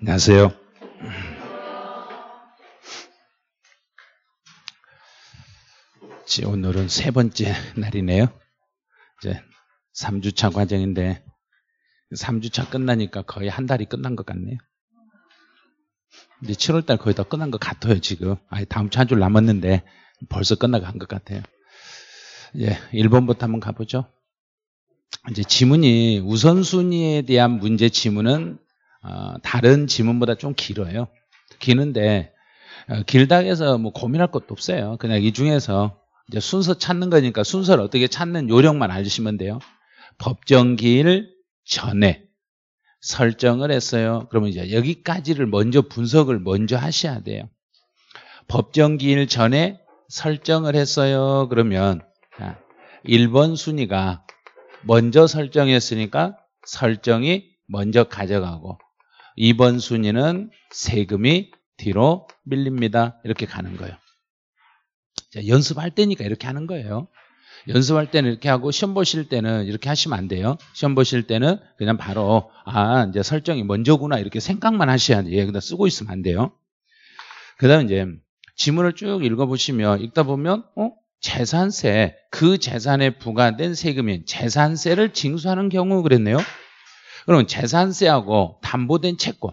안녕하세요. 오늘은 세 번째 날이네요. 이제 3주차 과정인데 3주차 끝나니까 거의 한 달이 끝난 것 같네요. 이제 7월달 거의 다 끝난 것 같아요, 지금. 아니, 다음 주 한 주 남았는데 벌써 끝나간 것 같아요. 이제 예, 1번부터 한번 가보죠. 이제 지문이 우선순위에 대한 문제 지문은 아, 다른 지문보다 좀 길어요. 기는데 어, 길다 해서 뭐 고민할 것도 없어요. 그냥 이 중에서 이제 순서 찾는 거니까 순서를 어떻게 찾는 요령만 알려주시면 돼요. 법정기일 전에 설정을 했어요. 그러면 이제 여기까지를 먼저 분석을 먼저 하셔야 돼요. 법정기일 전에 설정을 했어요. 그러면 1번 순위가 먼저 설정했으니까 설정이 먼저 가져가고 2번 순위는 세금이 뒤로 밀립니다. 이렇게 가는 거예요. 자, 연습할 때니까 이렇게 하는 거예요. 연습할 때는 이렇게 하고 시험 보실 때는 이렇게 하시면 안 돼요. 시험 보실 때는 그냥 바로 아 이제 설정이 먼저구나 이렇게 생각만 하셔야 돼요. 예, 그다 쓰고 있으면 안 돼요. 그다음 이제 지문을 쭉 읽어보시면 읽다 보면 어 재산세 그 재산에 부과된 세금인 재산세를 징수하는 경우 그랬네요. 그럼 재산세하고 담보된 채권.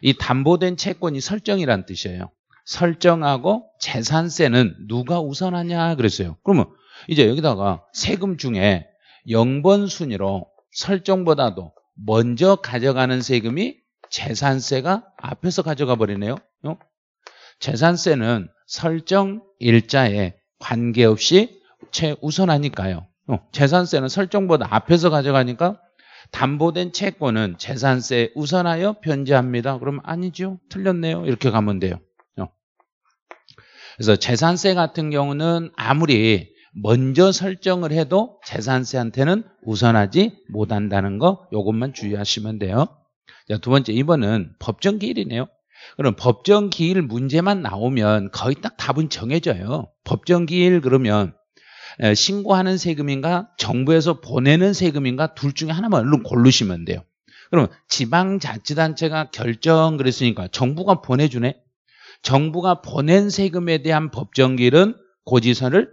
이 담보된 채권이 설정이란 뜻이에요. 설정하고 재산세는 누가 우선하냐 그랬어요. 그러면 이제 여기다가 세금 중에 0번 순위로 설정보다도 먼저 가져가는 세금이 재산세가 앞에서 가져가 버리네요. 어? 재산세는 설정 일자에 관계없이 최우선하니까요. 어? 재산세는 설정보다 앞에서 가져가니까 담보된 채권은 재산세 우선하여 변제합니다. 그럼 아니죠. 틀렸네요. 이렇게 가면 돼요. 어. 그래서 재산세 같은 경우는 아무리 먼저 설정을 해도 재산세한테는 우선하지 못한다는 거 이것만 주의하시면 돼요. 자, 두 번째 이번은 법정 기일이네요. 그럼 법정 기일 문제만 나오면 거의 딱 답은 정해져요. 법정 기일 그러면 신고하는 세금인가 정부에서 보내는 세금인가 둘 중에 하나만 얼른 고르시면 돼요. 그럼 지방자치단체가 결정 그랬으니까 정부가 보내주네. 정부가 보낸 세금에 대한 법정길은 고지서를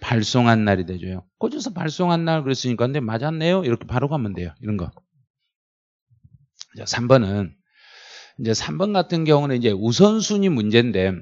발송한 날이 되죠. 고지서 발송한 날 그랬으니까 근데 맞았네요. 이렇게 바로 가면 돼요. 이런 거. 3번은 이제 3번 같은 경우는 이제 우선순위 문제인데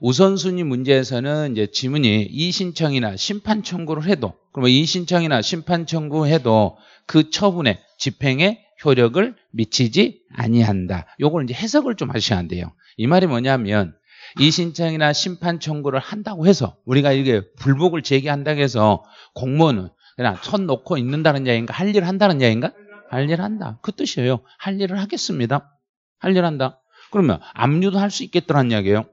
우선순위 문제에서는 이제 지문이 이신청이나 심판 청구를 해도 그러면 이신청이나 심판 청구해도 그 처분에 집행에 효력을 미치지 아니한다. 요걸 이제 해석을 좀 하셔야 돼요. 이 말이 뭐냐면 이신청이나 심판 청구를 한다고 해서 우리가 이게 불복을 제기한다고 해서 공무원은 그냥 선 놓고 있는다는 이야기인가할 일을 한다는 이야기인가할 일을 한다. 그 뜻이에요. 할 일을 하겠습니다. 할 일을 한다. 그러면 압류도 할 수 있겠더란 이야기예요.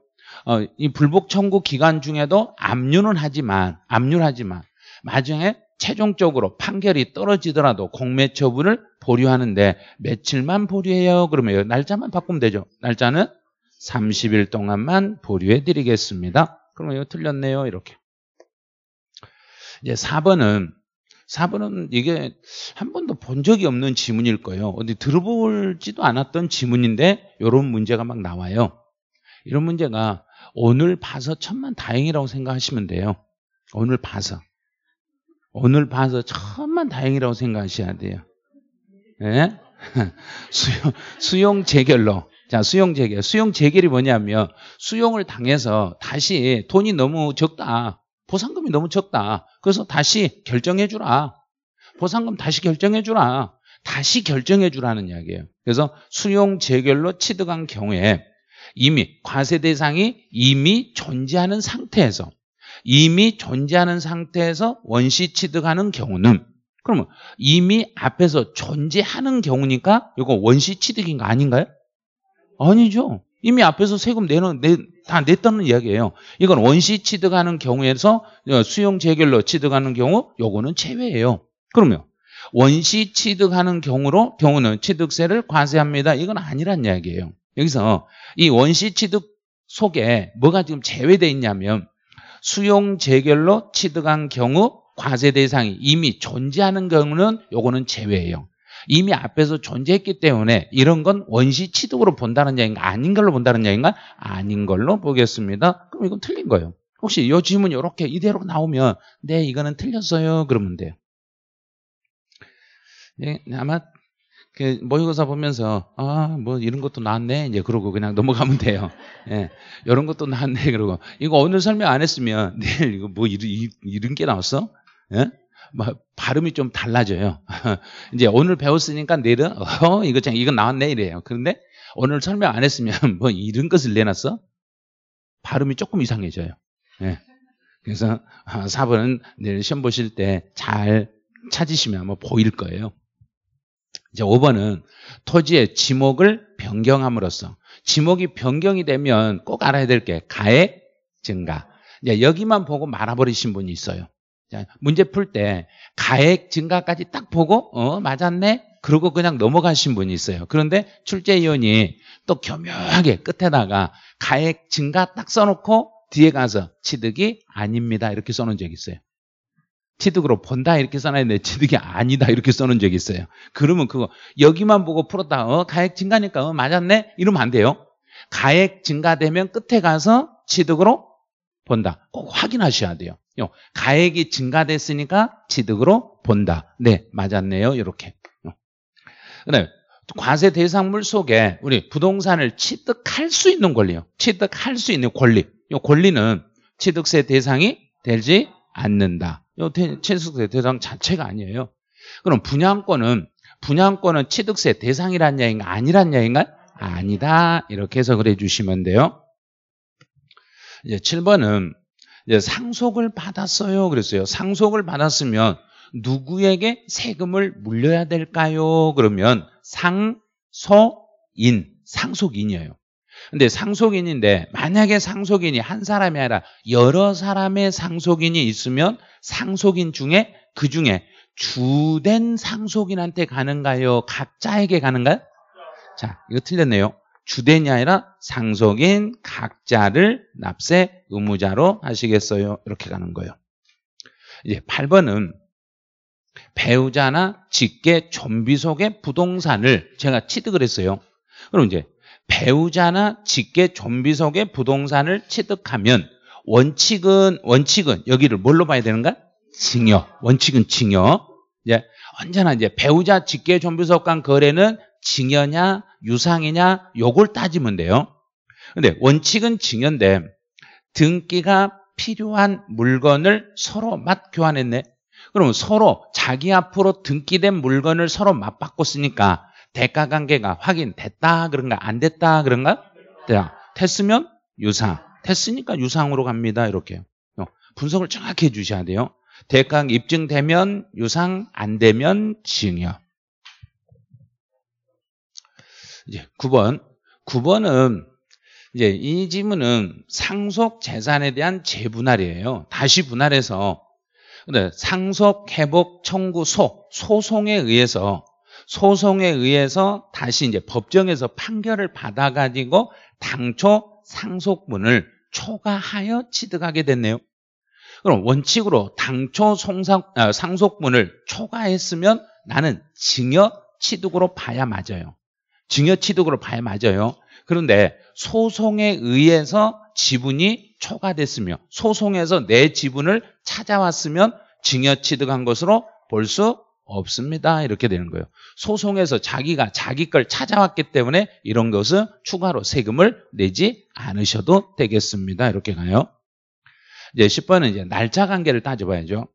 어, 이 불복 청구 기간 중에도 압류는 하지만 압류하지만 마중에 최종적으로 판결이 떨어지더라도 공매 처분을 보류하는데 며칠만 보류해요. 그러면 날짜만 바꾸면 되죠. 날짜는 30일 동안만 보류해 드리겠습니다. 그러면 이거 틀렸네요. 이렇게. 이제 4번은 4번은 이게 한 번도 본 적이 없는 지문일 거예요. 어디 들어보지도 않았던 지문인데 이런 문제가 막 나와요. 이런 문제가 오늘 봐서 천만 다행이라고 생각하시면 돼요. 오늘 봐서. 오늘 봐서 천만 다행이라고 생각하셔야 돼요. 예? 수용, 수용 재결로. 자, 수용 재결. 수용 재결이 뭐냐면 수용을 당해서 다시 돈이 너무 적다. 보상금이 너무 적다. 그래서 다시 결정해 주라. 보상금 다시 결정해 주라. 다시 결정해 주라는 이야기예요. 그래서 수용 재결로 취득한 경우에 이미 과세 대상이 이미 존재하는 상태에서 이미 존재하는 상태에서 원시 취득하는 경우는 그러면 이미 앞에서 존재하는 경우니까 이거 원시 취득인 거 아닌가요? 아니죠. 이미 앞에서 세금 내는 내, 다 냈다는 이야기예요. 이건 원시 취득하는 경우에서 어, 수용 재결로 취득하는 경우 요거는 제외예요. 그러면 원시 취득하는 경우로 경우는 취득세를 과세합니다. 이건 아니란 이야기예요. 여기서 이 원시 취득 속에 뭐가 지금 제외되어 있냐면 수용 재결로 취득한 경우 과세 대상이 이미 존재하는 경우는 요거는 제외예요. 이미 앞에서 존재했기 때문에 이런 건 원시 취득으로 본다는 얘기인가 아닌 걸로 본다는 얘기인가 아닌 걸로 보겠습니다. 그럼 이건 틀린 거예요. 혹시 요 질문 이렇게 이대로 나오면 네 이거는 틀렸어요 그러면 돼요. 네, 아마 그 모의고사 보면서 아 뭐 이런 것도 나왔네 이제 그러고 그냥 넘어가면 돼요. 예, 이런 것도 나왔네 그러고 이거 오늘 설명 안 했으면 내일 이거 뭐 이런, 이런 게 나왔어? 예? 막 발음이 좀 달라져요. 이제 오늘 배웠으니까 내일은 어 이거 참 이거 나왔네 이래요. 그런데 오늘 설명 안 했으면 뭐 이런 것을 내놨어? 발음이 조금 이상해져요. 예. 그래서 4번은 아, 내일 시험 보실 때 잘 찾으시면 아마 보일 거예요. 이제 5번은 토지의 지목을 변경함으로써 지목이 변경이 되면 꼭 알아야 될 게 가액 증가. 이제 여기만 보고 말아버리신 분이 있어요. 문제 풀 때 가액 증가까지 딱 보고 어 맞았네 그러고 그냥 넘어가신 분이 있어요. 그런데 출제위원이 또 교묘하게 끝에다가 가액 증가 딱 써놓고 뒤에 가서 취득이 아닙니다 이렇게 써놓은 적이 있어요. 취득으로 본다 이렇게 써놨는데 취득이 아니다 이렇게 써놓은 적이 있어요. 그러면 그거 여기만 보고 풀었다. 어, 가액 증가니까 어, 맞았네? 이러면 안 돼요. 가액 증가되면 끝에 가서 취득으로 본다. 꼭 확인하셔야 돼요. 요, 가액이 증가됐으니까 취득으로 본다. 네, 맞았네요. 이렇게. 그다음 과세 대상물 속에 우리 부동산을 취득할 수 있는 권리요. 취득할 수 있는 권리. 요 권리는 취득세 대상이 되지 않는다. 채득세 대상 자체가 아니에요. 그럼 분양권은 분양권은 취득세 대상이란 얘기가 아니란 얘기인가? 아니다. 이렇게 해석을 해주시면 돼요. 이제 7번은 이제 상속을 받았어요. 그랬어요. 상속을 받았으면 누구에게 세금을 물려야 될까요? 그러면 상속인, 상속인이에요. 근데 상속인인데 만약에 상속인이 한 사람이 아니라 여러 사람의 상속인이 있으면 상속인 중에 그 중에 주된 상속인한테 가는가요? 각자에게 가는가요? 자, 이거 틀렸네요. 주된이 아니라 상속인 각자를 납세 의무자로 하시겠어요? 이렇게 가는 거예요. 이제 8번은 배우자나 직계 좀비 속의 부동산을 제가 취득을 했어요. 그럼 이제 배우자나 직계 좀비속의 부동산을 취득하면 원칙은 원칙은 여기를 뭘로 봐야 되는가? 징역. 원칙은 징역. 이 언제나 이제 배우자 직계 좀비속 간 거래는 징여냐 유상이냐 요걸 따지면 돼요. 근데 원칙은 징여인데 등기가 필요한 물건을 서로 맞 교환했네. 그럼 서로 자기 앞으로 등기된 물건을 서로 맞바꿨으니까 대가 관계가 확인됐다 그런가 안 됐다 그런가? 됐으면 유상 됐으니까 유상으로 갑니다 이렇게 어, 분석을 정확히 해주셔야 돼요 대가 입증되면 유상 안 되면 증여 이제 9번 9번은 이제 이 지문은 상속 재산에 대한 재분할이에요 다시 분할해서 근데 상속 회복 청구소 소송에 의해서 소송에 의해서 다시 이제 법정에서 판결을 받아가지고 당초 상속분을 초과하여 취득하게 됐네요. 그럼 원칙으로 당초 송상, 아, 상속분을 초과했으면 나는 증여 취득으로 봐야 맞아요. 증여 취득으로 봐야 맞아요. 그런데 소송에 의해서 지분이 초과됐으며 소송에서 내 지분을 찾아왔으면 증여 취득한 것으로 볼수 없습니다. 이렇게 되는 거예요. 소송에서 자기가 자기 걸 찾아왔기 때문에 이런 것은 추가로 세금을 내지 않으셔도 되겠습니다. 이렇게 가요. 이제 10번은 이제 날짜 관계를 따져봐야죠.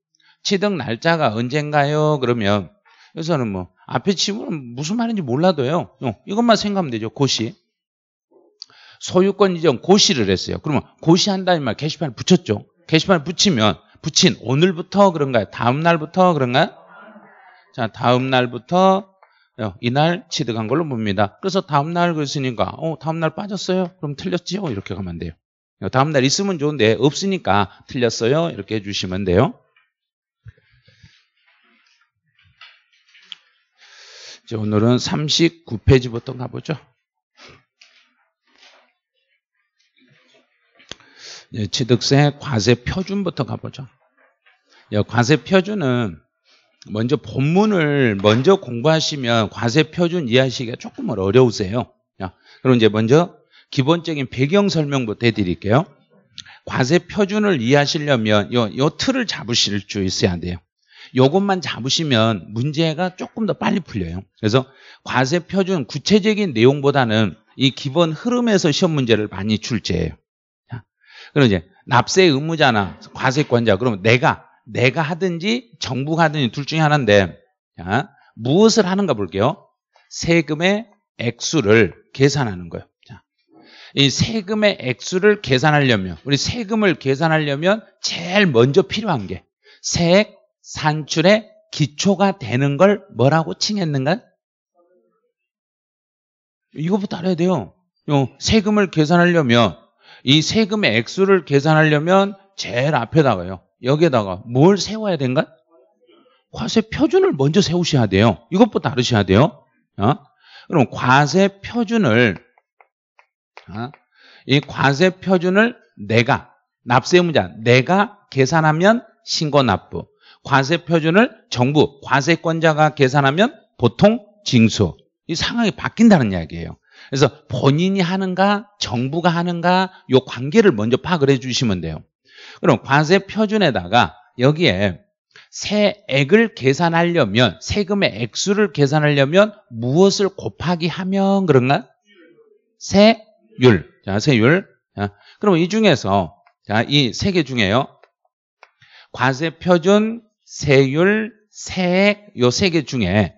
취득 날짜가 언젠가요? 그러면 여기서는 뭐 앞에 지문은 무슨 말인지 몰라도요. 어, 이것만 생각하면 되죠. 고시. 소유권 이전 고시를 했어요. 그러면 고시한다는 말 게시판에 붙였죠. 게시판에 붙이면 붙인 오늘부터 그런가요? 다음 날부터 그런가요? 자, 다음 날부터 어, 이날 취득한 걸로 봅니다. 그래서 다음 날 그랬으니까 어, 다음 날 빠졌어요. 그럼 틀렸지요. 어, 이렇게 가면 돼요. 어, 다음 날 있으면 좋은데 없으니까 틀렸어요. 이렇게 해 주시면 돼요. 이제 오늘은 39페이지부터 가보죠. 네, 취득세 과세 표준부터 가보죠. 과세 표준은 먼저 본문을 먼저 공부하시면 과세 표준 이해하시기가 조금 어려우세요. 그럼 이제 먼저 기본적인 배경 설명부터 해드릴게요. 과세 표준을 이해하시려면 요, 요 틀을 잡으실 수 있어야 돼요. 요것만 잡으시면 문제가 조금 더 빨리 풀려요. 그래서 과세 표준 구체적인 내용보다는 이 기본 흐름에서 시험 문제를 많이 출제해요. 그럼 이제 납세 의무자나 과세권자 그러면 내가 내가 하든지 정부가 하든지 둘 중에 하나인데 자, 무엇을 하는가 볼게요. 세금의 액수를 계산하는 거예요. 자, 이 세금의 액수를 계산하려면 우리 세금을 계산하려면 제일 먼저 필요한 게 세액 산출의 기초가 되는 걸 뭐라고 칭했는가? 이것부터 알아야 돼요. 세금을 계산하려면 이 세금의 액수를 계산하려면 제일 앞에나가요 여기에다가 뭘 세워야 된가? 과세 표준을 먼저 세우셔야 돼요. 이것부터 다루셔야 돼요. 어? 그럼 과세 표준을 어? 이 과세 표준을 내가 납세 의무자 내가 계산하면 신고 납부 과세 표준을 정부 과세권자가 계산하면 보통 징수 이 상황이 바뀐다는 이야기예요. 그래서 본인이 하는가 정부가 하는가 요 관계를 먼저 파악을 해주시면 돼요. 그럼 과세 표준에다가 여기에 세액을 계산하려면 세금의 액수를 계산하려면 무엇을 곱하기 하면 그런가? 세율. 자, 세율. 자, 그럼 이 중에서 자, 이 세 개 중에요. 과세 표준, 세율, 세액 요 세 개 중에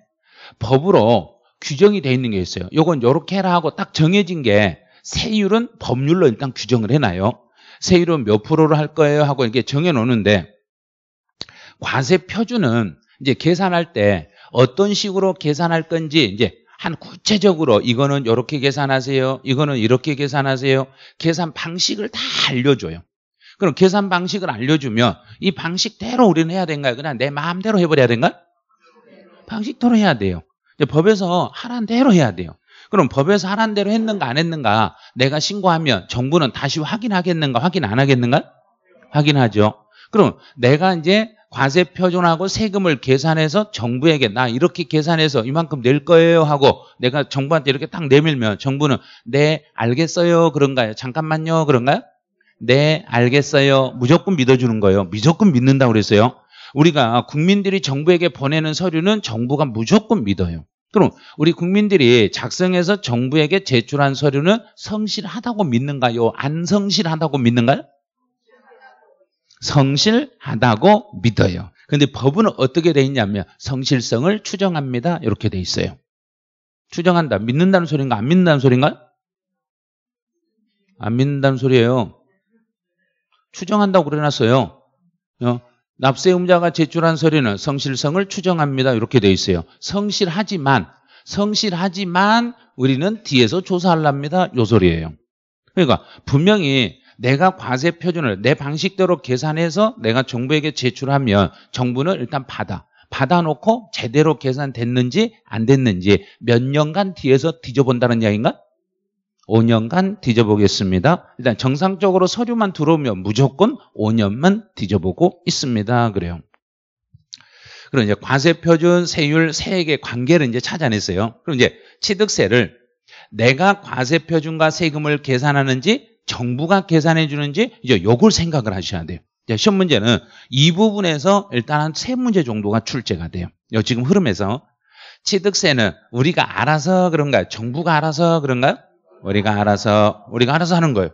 법으로 규정이 돼 있는 게 있어요. 요건 요렇게 해라 하고 딱 정해진 게 세율은 법률로 일단 규정을 해놔요. 세율은 몇프로로할 거예요 하고 이렇게 정해놓는데 과세 표준은 이제 계산할 때 어떤 식으로 계산할 건지 이제 한 구체적으로 이거는 이렇게 계산하세요. 이거는 이렇게 계산하세요. 계산 방식을 다 알려줘요. 그럼 계산 방식을 알려주면 이 방식대로 우리는 해야 된가요? 그냥 내 마음대로 해버려야 된가요? 방식대로 해야 돼요. 법에서 하란 대로 해야 돼요. 그럼 법에서 하란 대로 했는가 안 했는가 내가 신고하면 정부는 다시 확인하겠는가 확인 안 하겠는가? 확인하죠. 그럼 내가 이제 과세 표준하고 세금을 계산해서 정부에게 나 이렇게 계산해서 이만큼 낼 거예요 하고 내가 정부한테 이렇게 딱 내밀면 정부는 네 알겠어요 그런가요? 잠깐만요 그런가요? 네 알겠어요 무조건 믿어주는 거예요 무조건 믿는다고 그랬어요 우리가 국민들이 정부에게 보내는 서류는 정부가 무조건 믿어요 그럼 우리 국민들이 작성해서 정부에게 제출한 서류는 성실하다고 믿는가요? 안 성실하다고 믿는가요? 성실하다고 믿어요. 근데 법은 어떻게 돼 있냐면 성실성을 추정합니다. 이렇게 돼 있어요. 추정한다. 믿는다는 소리인가안 믿는다는 소리인가요안 믿는다는 소리예요. 추정한다고 그래놨어요. 어? 납세의무자가 제출한 서류는 성실성을 추정합니다. 이렇게 되어 있어요. 성실하지만 성실하지만 우리는 뒤에서 조사할랍니다. 요 소리예요. 그러니까 분명히 내가 과세 표준을 내 방식대로 계산해서 내가 정부에게 제출하면 정부는 일단 받아. 받아놓고 제대로 계산됐는지 안 됐는지 몇 년간 뒤에서 뒤져본다는 이야기인가? 5년간 뒤져보겠습니다. 일단 정상적으로 서류만 들어오면 무조건 5년만 뒤져보고 있습니다. 그래요. 그럼 이제 과세 표준 세율 세액의 관계를 이제 찾아냈어요. 그럼 이제 취득세를 내가 과세 표준과 세금을 계산하는지 정부가 계산해 주는지 이제 요걸 생각을 하셔야 돼요. 이제 시험 문제는 이 부분에서 일단 한 세 문제 정도가 출제가 돼요. 지금 흐름에서 취득세는 우리가 알아서 그런가요? 정부가 알아서 그런가요? 우리가 알아서 우리가 알아서 하는 거예요.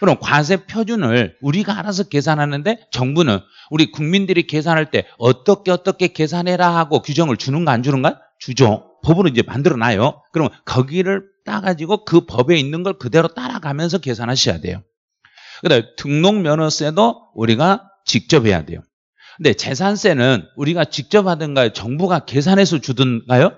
그럼 과세 표준을 우리가 알아서 계산하는데 정부는 우리 국민들이 계산할 때 어떻게 어떻게 계산해라 하고 규정을 주는가 안 주는가? 주죠. 법으로 이제 만들어 놔요. 그럼 거기를 따가지고 그 법에 있는 걸 그대로 따라가면서 계산하셔야 돼요. 그다음에 등록 면허세도 우리가 직접 해야 돼요. 근데 재산세는 우리가 직접 하든가요? 정부가 계산해서 주든가요?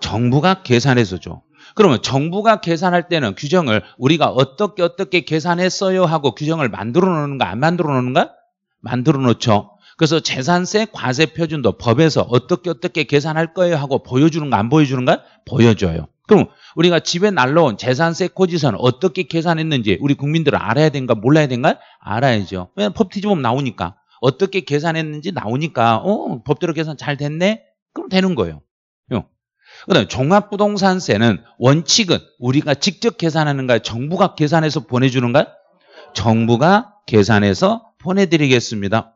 정부가 계산해서 줘. 그러면 정부가 계산할 때는 규정을 우리가 어떻게 어떻게 계산했어요 하고 규정을 만들어 놓는가 안 만들어 놓는가? 만들어 놓죠. 그래서 재산세 과세 표준도 법에서 어떻게 어떻게 계산할 거예요 하고 보여주는가 안 보여주는가? 보여줘요. 그럼 우리가 집에 날라온 재산세 고지서는 어떻게 계산했는지 우리 국민들은 알아야 되는가 몰라야 되는가? 알아야죠. 왜냐면 법 뒤집으면 나오니까. 어떻게 계산했는지 나오니까 어 법대로 계산 잘 됐네? 그럼 되는 거예요. 그다음 종합부동산세는 원칙은 우리가 직접 계산하는가요? 정부가 계산해서 보내주는가요? 정부가 계산해서 보내드리겠습니다.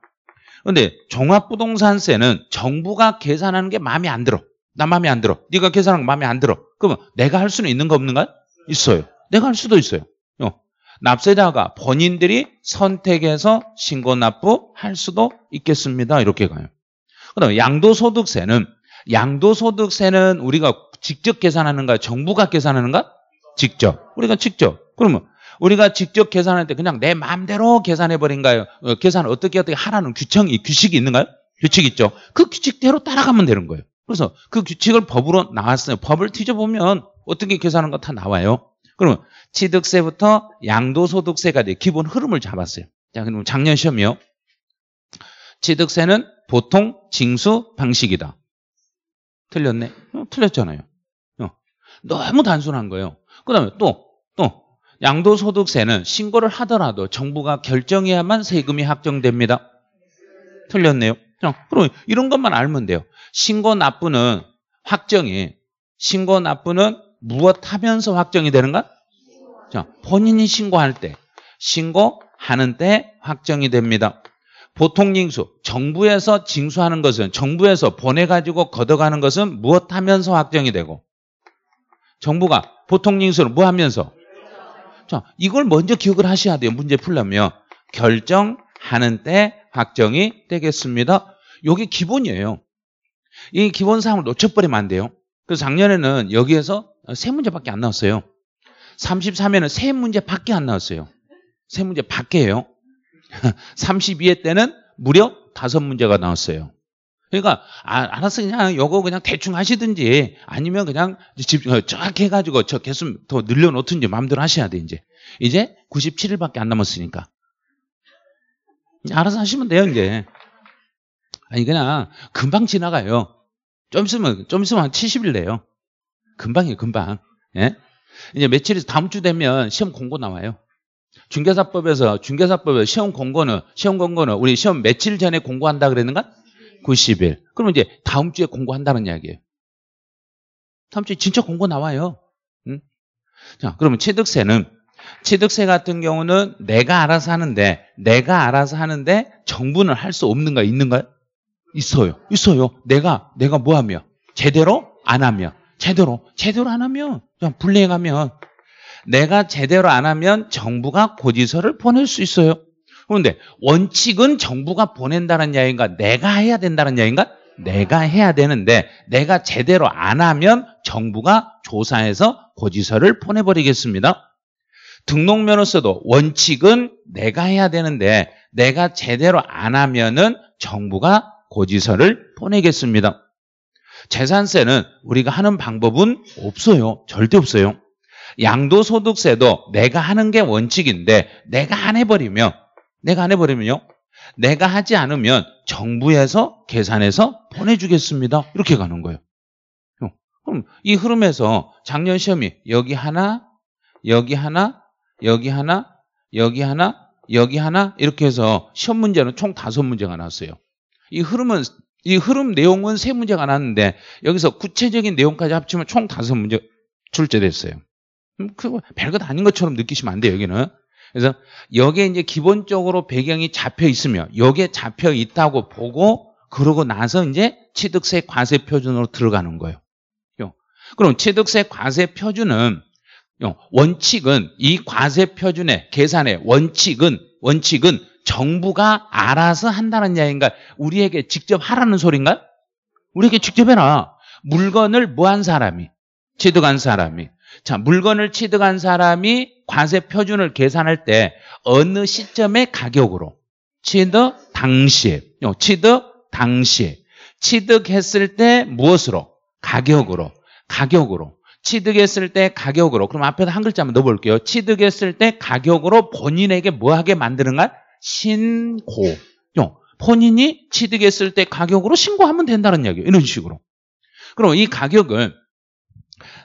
근데 종합부동산세는 정부가 계산하는 게 마음에 안 들어. 나 마음에 안 들어. 네가 계산한 거 마음에 안 들어. 그러면 내가 할 수는 있는 거 없는가요? 있어요. 내가 할 수도 있어요. 어. 납세자가 본인들이 선택해서 신고 납부할 수도 있겠습니다. 이렇게 가요. 그다음 양도소득세는 양도소득세는 우리가 직접 계산하는가? 정부가 계산하는가? 직접. 우리가 직접. 그러면 우리가 직접 계산할 때 그냥 내 마음대로 계산해버린가요? 어, 계산 어떻게 어떻게 하라는 규정이, 규칙이 있는가요? 규칙 있죠. 그 규칙대로 따라가면 되는 거예요. 그래서 그 규칙을 법으로 나왔어요. 법을 뒤져보면 어떻게 계산하는 거다 나와요. 그러면 취득세부터 양도소득세가지 기본 흐름을 잡았어요. 자, 그럼 작년 시험이요. 취득세는 보통 징수 방식이다. 틀렸네. 어, 틀렸잖아요. 어. 너무 단순한 거예요. 그 다음에 또, 또, 양도소득세는 신고를 하더라도 정부가 결정해야만 세금이 확정됩니다. 틀렸네요. 그 그럼 이런 것만 알면 돼요. 신고 납부는 확정이, 신고 납부는 무엇 하면서 확정이 되는가? 자, 본인이 신고할 때, 신고하는 때 확정이 됩니다. 보통 징수, 정부에서 징수하는 것은 정부에서 보내가지고 걷어가는 것은 무엇 하면서 확정이 되고 정부가 보통 징수를 뭐 하면서 자, 이걸 먼저 기억을 하셔야 돼요. 문제 풀려면 결정하는 때 확정이 되겠습니다. 이게 기본이에요. 이 기본 사항을 놓쳐버리면 안 돼요. 그래서 작년에는 여기에서 세 문제밖에 안 나왔어요. 33회는 세 문제밖에 안 나왔어요. 세문제밖에요 32회 때는 무려 다섯 문제가 나왔어요. 그러니까 아, 알았어 그냥 요거 그냥 대충 하시든지 아니면 그냥 집쫙 어, 해가지고 저 개수 더 늘려놓든지 마음대로 하셔야 돼 이제 이제 97일밖에 안 남았으니까 알아서 하시면 돼요 이제 아니 그냥 금방 지나가요 좀 있으면 좀 있으면 한 70일 내요 금방이에요 금방 예? 이제 며칠에서 다음 주 되면 시험 공고 나와요 중개사법에서 중개사법에서 시험 공고는 시험 공고는 우리 시험 며칠 전에 공고한다 그랬는가? 90일. 그러면 이제 다음 주에 공고한다는 이야기예요. 다음 주에 진짜 공고 나와요. 응? 자, 그러면 취득세는 취득세 같은 경우는 내가 알아서 하는데 내가 알아서 하는데 정부는 할 수 없는가 있는가요? 있어요. 있어요. 내가 내가 뭐 하며 제대로 안 하며 제대로 제대로 안 하면 그냥 불이행하면 내가 제대로 안 하면 정부가 고지서를 보낼 수 있어요. 그런데 원칙은 정부가 보낸다는 이야기인가? 내가 해야 된다는 이야기인가? 내가 해야 되는데 내가 제대로 안 하면 정부가 조사해서 고지서를 보내버리겠습니다. 등록면허서도 원칙은 내가 해야 되는데 내가 제대로 안 하면은 정부가 고지서를 보내겠습니다. 재산세는 우리가 하는 방법은 없어요. 절대 없어요. 음. 양도소득세도 내가 하는 게 원칙인데 내가 안 해버리면 내가 안 해버리면요. 내가 하지 않으면 정부에서 계산해서 보내주겠습니다. 이렇게 가는 거예요. 어, 그럼 이 흐름에서 작년 시험이 여기 하나, 여기 하나, 여기 하나, 여기 하나, 여기 하나 이렇게 해서 시험 문제는 총 다섯 문제가 나왔어요. 이 흐름은 이 흐름 내용은 세 문제가 나왔는데 여기서 구체적인 내용까지 합치면 총 다섯 문제 출제됐어요. 음, 별것 아닌 것처럼 느끼시면 안 돼요, 여기는. 그래서 여기에 이제 기본적으로 배경이 잡혀 있으면 여기에 잡혀 있다고 보고 그러고 나서 이제 취득세 과세 표준으로 들어가는 거예요. 그럼 취득세 과세 표준은 원칙은 이 과세 표준의 계산의 원칙은 원칙은 정부가 알아서 한다는 이야기인가? 우리에게 직접 하라는 소린가? 우리에게 직접 해라. 물건을 뭐 한 사람이 취득한 사람이 자, 물건을 취득한 사람이 과세 표준을 계산할 때 어느 시점의 가격으로 취득 당시, 어, 취득 당시, 취득했을 때 무엇으로? 가격으로, 가격으로. 취득했을 때 가격으로. 그럼 앞에서 한 글자만 넣어볼게요. 취득했을 때 가격으로 본인에게 뭐하게 만드는가? 신고. 어, 본인이 취득했을 때 가격으로 신고하면 된다는 이야기예요. 이런 식으로. 그럼 이 가격은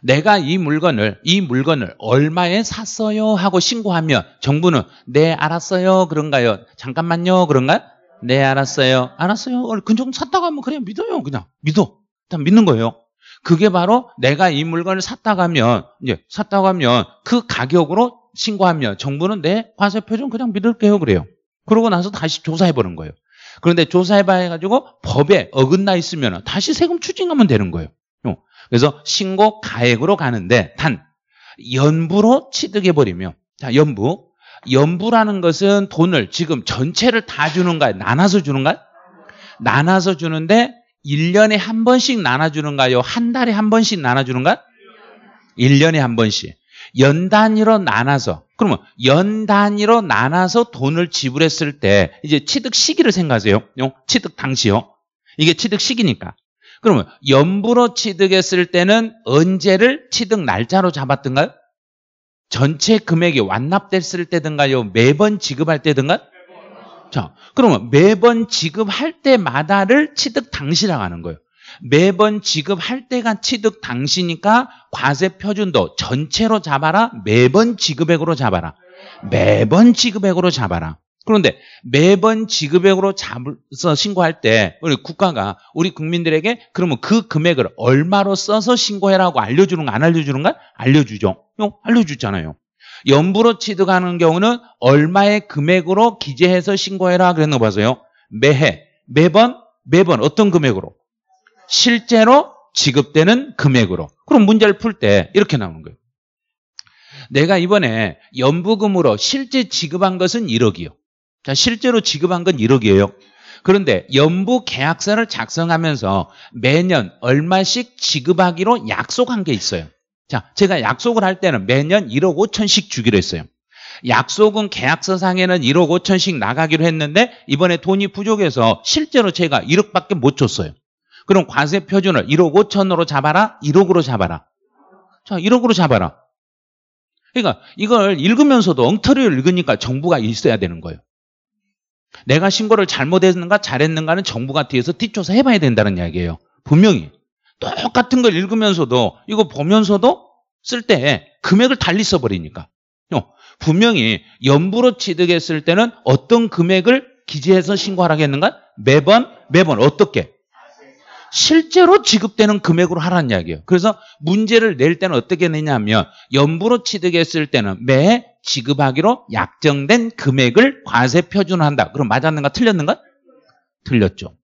내가 이 물건을 이 물건을 얼마에 샀어요 하고 신고하면 정부는 네 알았어요 그런가요? 잠깐만요 그런가요? 네 알았어요 알았어요 그 정도 샀다고 하면 그냥 믿어요 그냥 믿어 일단 믿는 거예요 그게 바로 내가 이 물건을 샀다고 하면 이제 샀다고 하면 그 가격으로 신고하면 정부는 내 네, 과세 표준 그냥 믿을게요 그래요 그러고 나서 다시 조사해 보는 거예요 그런데 조사해 봐가지고 해 법에 어긋나 있으면 다시 세금 추징하면 되는 거예요 그래서 신고 가액으로 가는데 단 연부로 취득해버리며자 연부 연부라는 것은 돈을 지금 전체를 다 주는가요? 나눠서 주는가요? 나눠서 주는데 1년에 한 번씩 나눠주는가요? 한 달에 한 번씩 나눠주는가요? 1년에 한 번씩. 연 단위로 나눠서 그러면 연 단위로 나눠서 돈을 지불했을 때 이제 취득 시기를 생각하세요. 취득 당시요. 이게 취득 시기니까. 그러면 연부로 취득했을 때는 언제를 취득 날짜로 잡았던가요? 전체 금액이 완납됐을 때든가요? 매번 지급할 때든가요? 자, 그러면 매번 지급할 때마다를 취득 당시라고 하는 거예요. 매번 지급할 때가 취득 당시니까 과세 표준도 전체로 잡아라, 매번 지급액으로 잡아라. 매번 지급액으로 잡아라. 그런데 매번 지급액으로 잡을서 신고할 때 우리 국가가 우리 국민들에게 그러면 그 금액을 얼마로 써서 신고해라고 알려주는가 안 알려주는가? 알려주죠. 어, 알려주잖아요. 연부로 취득하는 경우는 얼마의 금액으로 기재해서 신고해라 그랬나 봐서요. 매해, 매번, 매번 어떤 금액으로? 실제로 지급되는 금액으로. 그럼 문제를 풀 때 이렇게 나오는 거예요. 내가 이번에 연부금으로 실제 지급한 것은 1억이요. 자, 실제로 지급한 건 1억이에요. 그런데 연부 계약서를 작성하면서 매년 얼마씩 지급하기로 약속한 게 있어요. 자, 제가 약속을 할 때는 매년 1억 5천씩 주기로 했어요. 약속은 계약서상에는 1억 5천씩 나가기로 했는데 이번에 돈이 부족해서 실제로 제가 1억밖에 못 줬어요. 그럼 과세 표준을 1억 5천으로 잡아라, 1억으로 잡아라. 자, 1억으로 잡아라. 그러니까 이걸 읽으면서도 엉터리를 읽으니까 정부가 있어야 되는 거예요. 내가 신고를 잘못했는가 잘했는가는 정부가 뒤에서 뒤쳐서 해봐야 된다는 이야기예요. 분명히. 똑같은 걸 읽으면서도 이거 보면서도 쓸 때 금액을 달리 써버리니까. 분명히 연부로 취득했을 때는 어떤 금액을 기재해서 신고하라고했는가 매번 매번 어떻게? 실제로 지급되는 금액으로 하라는 이야기예요. 그래서 문제를 낼 때는 어떻게 내냐면 연부로 취득했을 때는 매 지급하기로 약정된 금액을 과세 표준화한다. 그럼 맞았는가 틀렸는가? 틀렸죠.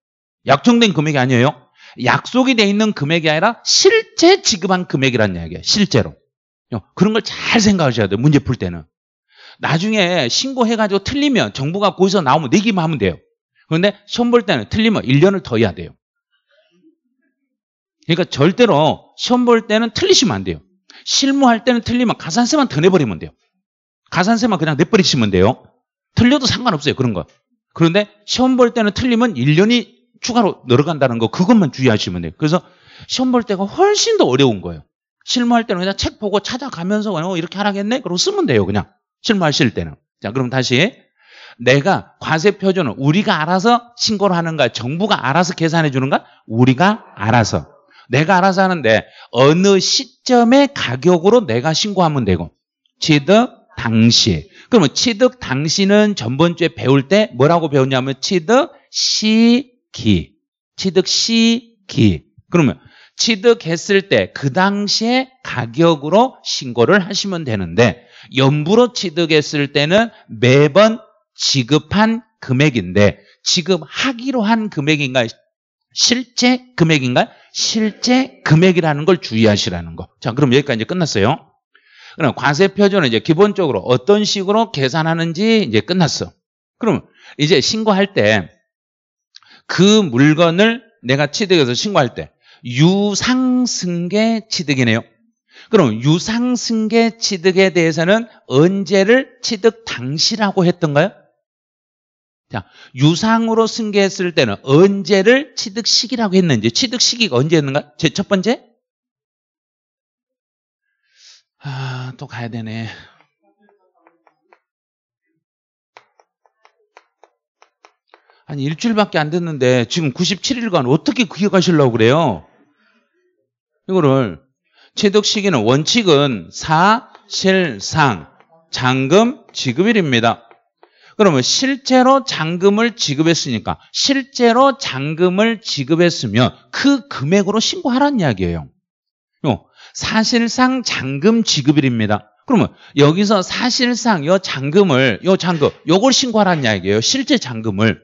약정된 금액이 아니에요. 약속이 돼 있는 금액이 아니라 실제 지급한 금액이라는 이야기예요. 실제로. 그런 걸 잘 생각하셔야 돼요. 문제 풀 때는. 나중에 신고해가지고 틀리면 정부가 거기서 나오면 내기만 하면 돼요. 그런데 시험 볼 때는 틀리면 1년을 더 해야 돼요. 그러니까 절대로 시험 볼 때는 틀리시면 안 돼요. 실무할 때는 틀리면 가산세만 더 내버리면 돼요. 가산세만 그냥 내버리시면 돼요. 틀려도 상관없어요. 그런 거. 그런데 시험 볼 때는 틀리면 1년이 추가로 늘어간다는 거 그것만 주의하시면 돼요. 그래서 시험 볼 때가 훨씬 더 어려운 거예요. 실무할 때는 그냥 책 보고 찾아가면서 어, 이렇게 하라겠네? 그러고 쓰면 돼요. 그냥 실무하실 때는. 자, 그럼 다시 내가 과세 표준을 우리가 알아서 신고를 하는가, 정부가 알아서 계산해 주는가? 우리가 알아서. 내가 알아서 하는데 어느 시점에 가격으로 내가 신고하면 되고 취득, 당시. 그러면 취득 당시는 전번 주에 배울 때 뭐라고 배웠냐면 취득 시기. 취득 시기. 그러면 취득했을 때 그 당시의 가격으로 신고를 하시면 되는데 연부로 취득했을 때는 매번 지급한 금액인데 지급하기로 한 금액인가요? 실제 금액인가요? 실제 금액이라는 걸 주의하시라는 거. 자, 그럼 여기까지 끝났어요. 그럼 과세 표준은 이제 기본적으로 어떤 식으로 계산하는지 이제 끝났어. 그럼 이제 신고할 때 그 물건을 내가 취득해서 신고할 때 유상승계 취득이네요. 그럼 유상승계 취득에 대해서는 언제를 취득 당시라고 했던가요? 자, 유상으로 승계했을 때는 언제를 취득 시기라고 했는지, 취득 시기가 언제였는가? 제 첫 번째? 아, 또 가야 되네. 한 일주일밖에 안 됐는데 지금 97일간 어떻게 기억하시려고 그래요? 이거를 체득 시기는 원칙은 사실상 잔금 지급일입니다. 그러면 실제로 잔금을 지급했으니까 실제로 잔금을 지급했으면 그 금액으로 신고하라는이야기예요 어, 사실상 잔금 지급일입니다. 그러면 여기서 사실상 요 잔금을 요 잔금 요걸 신고하라는 이야기예요. 실제 잔금을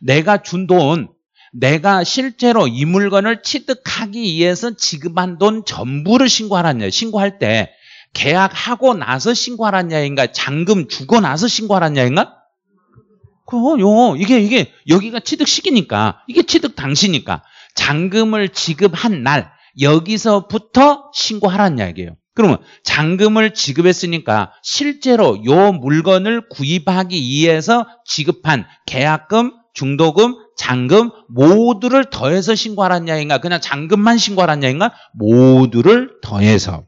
내가 준 돈, 내가 실제로 이 물건을 취득하기 위해서 지급한 돈 전부를 신고하라는 이야기. 신고할 때 계약하고 나서 신고하라는 이야기인가? 잔금 주고 나서 신고하라는 이야기인가? 그요 이게 이게 여기가 취득 시기니까 이게 취득 당시니까 잔금을 지급한 날 여기서부터 신고하라는 이야기예요. 그러면 잔금을 지급했으니까 실제로 요 물건을 구입하기 위해서 지급한 계약금, 중도금, 잔금 모두를 더해서 신고하라는 이야기인가? 그냥 잔금만 신고하라는 이야기인가? 모두를 더해서.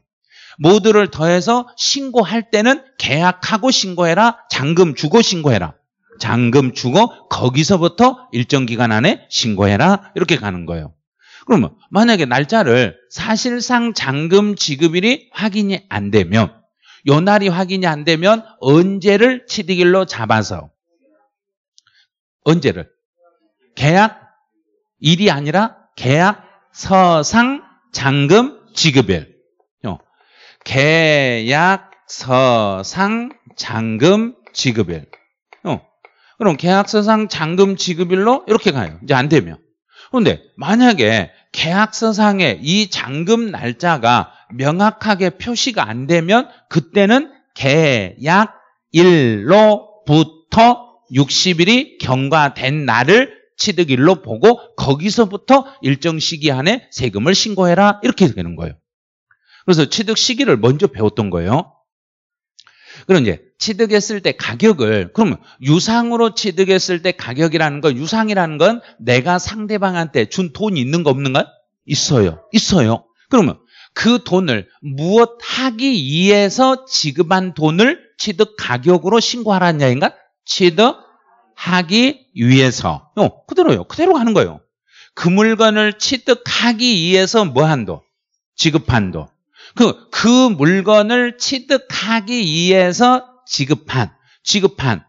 모두를 더해서 신고할 때는 계약하고 신고해라. 잔금 주고 신고해라. 잔금 주고 거기서부터 일정 기간 안에 신고해라. 이렇게 가는 거예요. 그러면 만약에 날짜를 사실상 잔금 지급일이 확인이 안 되면 요 날이 확인이 안 되면 언제를 치득일로 잡아서 언제를 계약 일이 아니라 계약 서상 잔금 지급일 어. 계약 서상 잔금 지급일 어. 그럼 계약서상 잔금 지급일로 이렇게 가요. 이제 안 되면. 그런데 만약에 계약서상에 이 잔금 날짜가 명확하게 표시가 안 되면 그때는 계약일로부터 60일이 경과된 날을 취득일로 보고 거기서부터 일정 시기 안에 세금을 신고해라 이렇게 되는 거예요. 그래서 취득 시기를 먼저 배웠던 거예요. 그럼 이제 취득했을 때 가격을 그러면 유상으로 취득했을 때 가격이라는 건 유상이라는 건 내가 상대방한테 준 돈이 있는 거 없는 가 있어요. 있어요. 그러면 그 돈을 무엇 하기 위해서 지급한 돈을 취득 가격으로 신고하라는 야인가? 취득하기 위해서. 어, 그대로요. 그대로 하는 거예요. 그 물건을 취득하기 위해서 뭐한 돈? 지급한 돈. 그, 그 물건을 취득하기 위해서 지급한, 지급한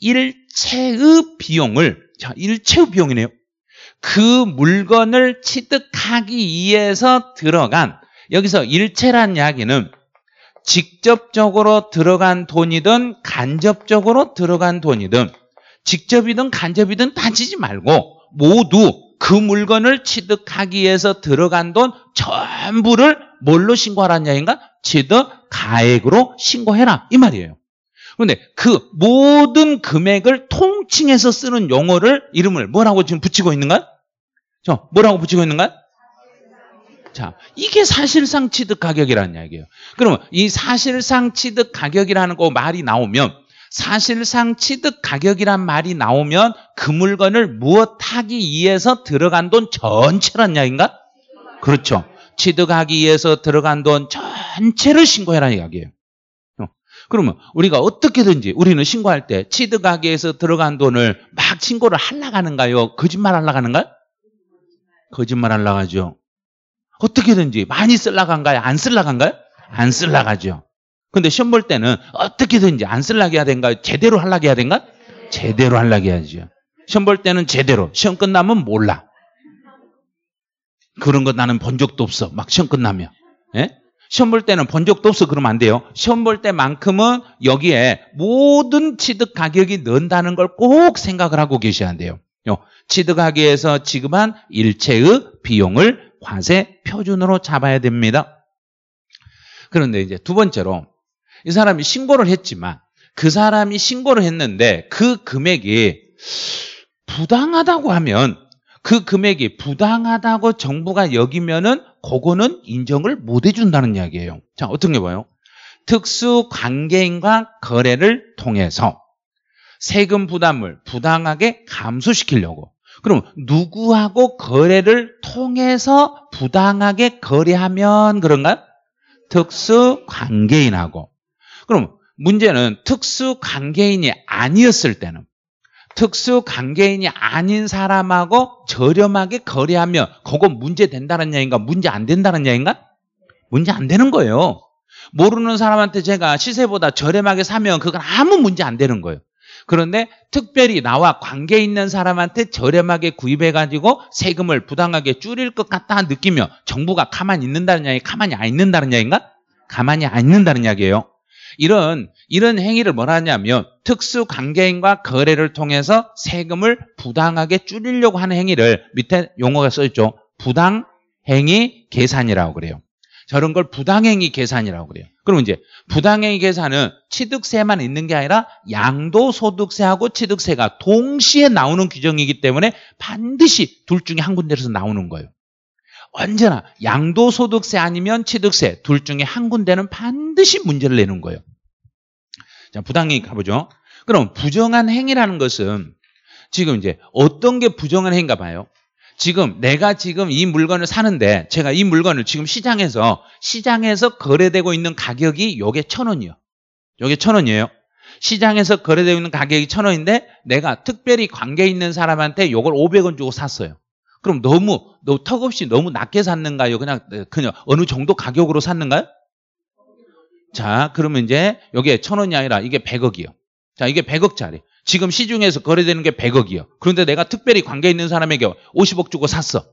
일체의 비용을, 자, 일체의 비용이네요. 그 물건을 취득하기 위해서 들어간, 여기서 일체란 이야기는 직접적으로 들어간 돈이든 간접적으로 들어간 돈이든 직접이든 간접이든 따지지 말고 모두 그 물건을 취득하기 위해서 들어간 돈 전부를 뭘로 신고하라는 얘기인가? 취득가액으로 신고해라 이 말이에요. 그런데 그 모든 금액을 통칭해서 쓰는 용어를 이름을 뭐라고 지금 붙이고 있는가저 뭐라고 붙이고 있는가 자, 이게 사실상 취득 가격이라는 이야기예요. 그러면 이 사실상 취득 가격이라는 거 말이 나오면 사실상 취득 가격이란 말이 나오면 그 물건을 무엇하기 위해서 들어간 돈 전체란 이야기인가? 그렇죠. 취득하기 위해서 들어간 돈 전체를 신고해라는 이야기예요. 어. 그러면 우리가 어떻게든지 우리는 신고할 때 취득하기 위해서 들어간 돈을 막 신고를 하려고 하는가요? 거짓말 하려고 하는가요? 거짓말 하려고 하죠. 어떻게든지 많이 쓸라고 한가요? 안 쓸라고 한가요? 안 쓸라고 하죠. 근데 시험 볼 때는 어떻게든지 안 쓸라게 해야 된가? 제대로 할라게 해야 된가? 제대로 할라게 해야지요. 시험 볼 때는 제대로. 시험 끝나면 몰라. 그런 거 나는 본 적도 없어. 막 시험 끝나면. 예? 시험 볼 때는 본 적도 없어. 그러면 안 돼요. 시험 볼 때만큼은 여기에 모든 취득 가격이 넣는다는 걸 꼭 생각을 하고 계셔야 돼요. 취득하기에서 지급한 일체의 비용을 과세 표준으로 잡아야 됩니다. 그런데 이제 두 번째로 이 사람이 신고를 했지만 그 사람이 신고를 했는데 그 금액이 부당하다고 하면 그 금액이 부당하다고 정부가 여기면은 그거는 인정을 못 해준다는 이야기예요. 자, 어떻게 봐요? 특수 관계인과 거래를 통해서 세금 부담을 부당하게 감소시키려고. 그럼 누구하고 거래를 통해서 부당하게 거래하면 그런가요? 특수 관계인하고. 그럼 문제는 특수 관계인이 아니었을 때는 특수 관계인이 아닌 사람하고 저렴하게 거래하면 그건 문제 된다는 얘기인가? 문제 안 된다는 얘기인가? 문제 안 되는 거예요. 모르는 사람한테 제가 시세보다 저렴하게 사면 그건 아무 문제 안 되는 거예요. 그런데 특별히 나와 관계 있는 사람한테 저렴하게 구입해가지고 세금을 부당하게 줄일 것 같다 느끼며 정부가 가만히 있는다는 이야기, 가만히 안 있는다는 이야기인가? 가만히 안 있는다는 이야기예요. 이런 이런 행위를 뭐라 하냐면 특수 관계인과 거래를 통해서 세금을 부당하게 줄이려고 하는 행위를 밑에 용어가 써 있죠. 부당 행위 계산이라고 그래요. 저런 걸 부당행위 계산이라고 그래요. 그럼 이제 부당행위 계산은 취득세만 있는 게 아니라 양도소득세하고 취득세가 동시에 나오는 규정이기 때문에 반드시 둘 중에 한 군데에서 나오는 거예요. 언제나 양도소득세 아니면 취득세 둘 중에 한 군데는 반드시 문제를 내는 거예요. 자, 부당행위 가보죠. 그럼 부정한 행위라는 것은 지금 이제 어떤 게 부정한 행위인가 봐요. 지금 내가 지금 이 물건을 사는데 제가 이 물건을 지금 시장에서 시장에서 거래되고 있는 가격이 요게 천 원이요. 요게 천 원이에요. 시장에서 거래되고 있는 가격이 천 원인데 내가 특별히 관계 있는 사람한테 요걸 5 0 0원 주고 샀어요. 그럼 너무, 너무 턱없이 너무 낮게 샀는가요? 그냥, 네, 그냥 어느 정도 가격으로 샀는가요? 자, 그러면 이제 여기에 천 원이 아니라 이게 100억이요. 자, 이게 100억짜리. 지금 시중에서 거래되는 게 100억이요. 그런데 내가 특별히 관계 있는 사람에게 50억 주고 샀어.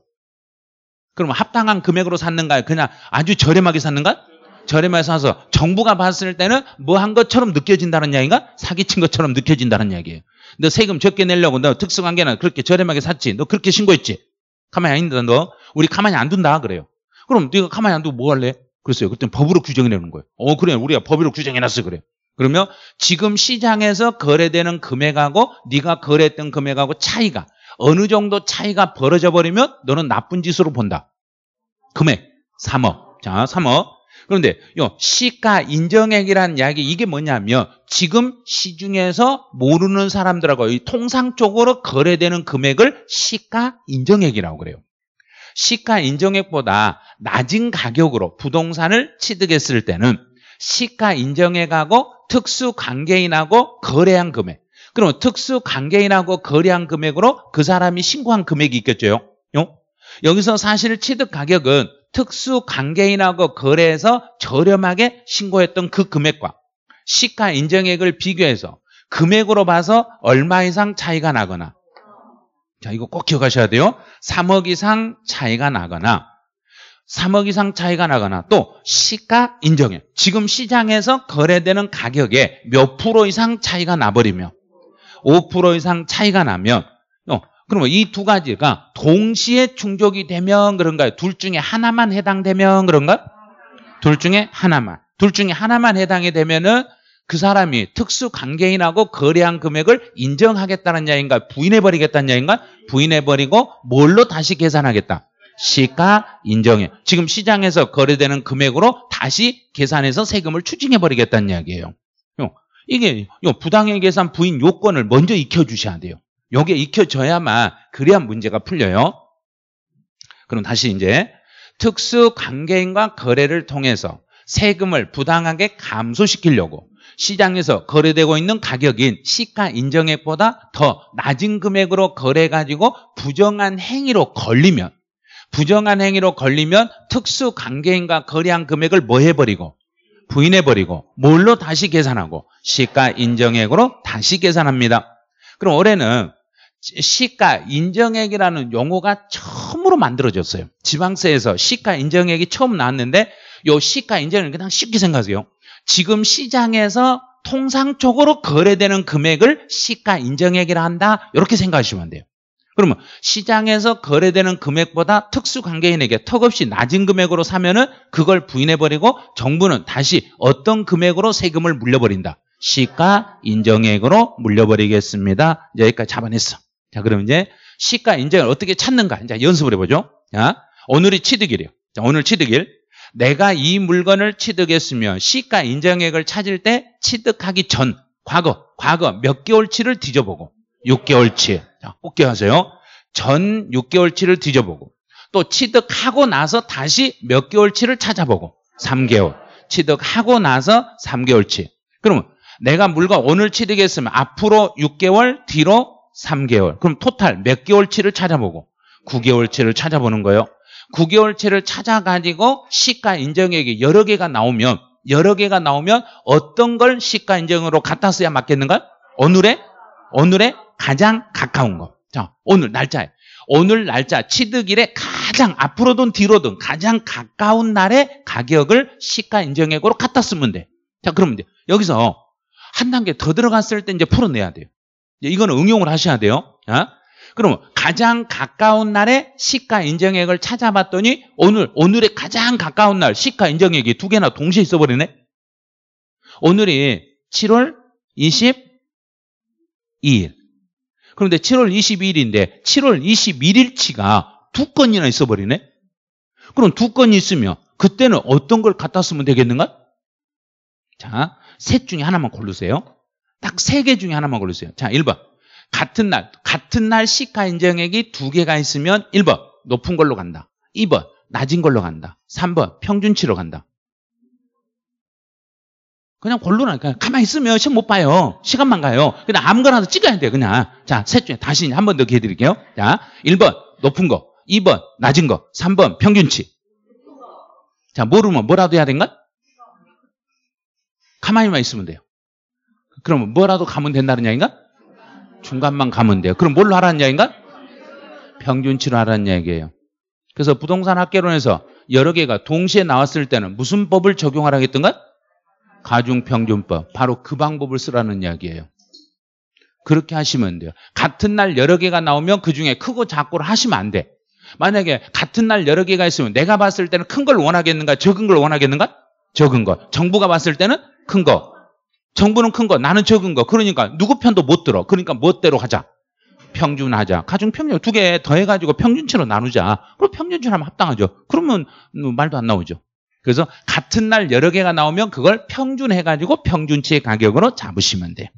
그럼 합당한 금액으로 샀는가요? 그냥 아주 저렴하게 샀는가요? 저렴하게 사서 정부가 봤을 때는 뭐 한 것처럼 느껴진다는 이야기인가? 사기친 것처럼 느껴진다는 이야기예요. 너 세금 적게 내려고 너 특수관계는 그렇게 저렴하게 샀지. 너 그렇게 신고했지. 가만히 안 있는다 너. 우리 가만히 안 둔다 그래요. 그럼 네가 가만히 안 두고 뭐 할래? 그랬어요. 그때 법으로 규정해 내는 거예요. 어 그래 우리가 법으로 규정해 놨어 그래. 그러면 지금 시장에서 거래되는 금액하고 네가 거래했던 금액하고 차이가 어느 정도 차이가 벌어져 버리면 너는 나쁜 짓으로 본다. 금액 3억. 자, 3억. 그런데 요 시가 인정액이라는 약이 이게 뭐냐면 지금 시중에서 모르는 사람들하고 통상적으로 거래되는 금액을 시가 인정액이라고 그래요. 시가 인정액보다 낮은 가격으로 부동산을 취득했을 때는 시가 인정액하고 특수 관계인하고 거래한 금액. 그러면 특수 관계인하고 거래한 금액으로 그 사람이 신고한 금액이 있겠죠. 요? 여기서 사실 취득 가격은 특수 관계인하고 거래해서 저렴하게 신고했던 그 금액과 시가 인정액을 비교해서 금액으로 봐서 얼마 이상 차이가 나거나 자 이거 꼭 기억하셔야 돼요. 3억 이상 차이가 나거나 3억 이상 차이가 나거나 또 시가 인정액 지금 시장에서 거래되는 가격에 몇 프로 이상 차이가 나버리며 5% 이상 차이가 나면 그러면 이 두 가지가 동시에 충족이 되면 그런가요? 둘 중에 하나만 해당되면 그런가요? 둘 중에 하나만. 둘 중에 하나만 해당이 되면은 그 사람이 특수 관계인하고 거래한 금액을 인정하겠다는 이 야인가 기 부인해버리겠다는 이 야인가 기 부인해버리고 뭘로 다시 계산하겠다. 시가 인정해. 지금 시장에서 거래되는 금액으로 다시 계산해서 세금을 추징해버리겠다는 이야기예요. 이게 부당해 계산 부인 요건을 먼저 익혀주셔야 돼요. 요게 익혀져야만 그래야 문제가 풀려요. 그럼 다시 이제 특수 관계인과 거래를 통해서 세금을 부당하게 감소시키려고 시장에서 거래되고 있는 가격인 시가 인정액보다 더 낮은 금액으로 거래 가지고 부정한 행위로 걸리면 부정한 행위로 걸리면 특수 관계인과 거래한 금액을 뭐 해버리고 부인해버리고 뭘로 다시 계산하고 시가 인정액으로 다시 계산합니다. 그럼 올해는 시가 인정액이라는 용어가 처음으로 만들어졌어요. 지방세에서 시가 인정액이 처음 나왔는데 요 시가 인정액은 그냥 쉽게 생각하세요. 지금 시장에서 통상적으로 거래되는 금액을 시가 인정액이라 한다. 이렇게 생각하시면 돼요. 그러면 시장에서 거래되는 금액보다 특수관계인에게 턱없이 낮은 금액으로 사면은 그걸 부인해버리고 정부는 다시 어떤 금액으로 세금을 물려버린다. 시가 인정액으로 물려버리겠습니다. 여기까지 잡아냈어. 자, 그럼 이제 시가 인정을 어떻게 찾는가? 이제 연습을 해보죠. 자, 오늘이 취득일이요. 에 자, 오늘 취득일. 내가 이 물건을 취득했으면 시가 인정액을 찾을 때 취득하기 전 과거, 과거 몇 개월치를 뒤져보고 6개월치. 자, 꼭 기억하세요. 전 6개월치를 뒤져보고 또 취득하고 나서 다시 몇 개월치를 찾아보고 3개월. 취득하고 나서 3개월치. 그러면 내가 물건 오늘 취득했으면 앞으로 6개월, 뒤로 3개월. 그럼 토탈 몇 개월치를 찾아보고 9개월치를 찾아보는 거예요. 9개월치를 찾아가지고 시가 인정액이 여러 개가 나오면 여러 개가 나오면 어떤 걸 시가 인정으로 갖다 써야 맞겠는가? 오늘에 오늘에 가장 가까운 거. 자, 오늘 날짜에 오늘 날짜 취득일에 가장 앞으로든 뒤로든 가장 가까운 날에 가격을 시가 인정액으로 갖다 쓰면 돼. 자, 그러면 돼. 여기서 한 단계 더 들어갔을 때 이제 풀어내야 돼요. 이거는 응용을 하셔야 돼요. 어? 그러면 가장 가까운 날에 시가 인정액을 찾아봤더니 오늘 오늘의 가장 가까운 날 시가 인정액이 두 개나 동시에 있어버리네. 오늘이 7월 22일. 그런데 7월 22일인데 7월 21일치가 두 건이나 있어버리네. 그럼 두 건이 있으면 그때는 어떤 걸 갖다 쓰면 되겠는가? 자, 셋 중에 하나만 고르세요. 딱세개 중에 하나만 고르세요. 자, 1번. 같은 날, 같은 날 시가 인정액이 두 개가 있으면 1번, 높은 걸로 간다. 2번, 낮은 걸로 간다. 3번, 평균치로 간다. 그냥 골로나 그냥 가만히 있으면 시험 못 봐요. 시간만 가요. 그냥 아무거나 찍어야 돼, 요 그냥. 자, 셋 중에 다시 한 번더 기회 드릴게요. 자, 1번, 높은 거. 2번, 낮은 거. 3번, 평균치. 자, 모르면 뭐라도 해야 된가? 가만히만 있으면 돼요. 그럼 뭐라도 가면 된다는 이야기인가? 중간만 가면 돼요. 그럼 뭘로 하라는 이야기인가? 평균치로 하라는 이야기예요. 그래서 부동산 학계론에서 여러 개가 동시에 나왔을 때는 무슨 법을 적용하라고 했던가? 가중평균법. 바로 그 방법을 쓰라는 이야기예요. 그렇게 하시면 돼요. 같은 날 여러 개가 나오면 그 중에 크고 작고를 하시면 안 돼. 만약에 같은 날 여러 개가 있으면 내가 봤을 때는 큰 걸 원하겠는가? 적은 걸 원하겠는가? 적은 거. 정부가 봤을 때는 큰 거. 정부는 큰 거, 나는 적은 거. 그러니까 누구 편도 못 들어. 그러니까 멋대로 하자. 평균하자. 가중 평균 두 개 더해가지고 평균치로 나누자. 그럼 평균치로 하면 합당하죠. 그러면 뭐 말도 안 나오죠. 그래서 같은 날 여러 개가 나오면 그걸 평준해가지고평균치 가격으로 잡으시면 돼요.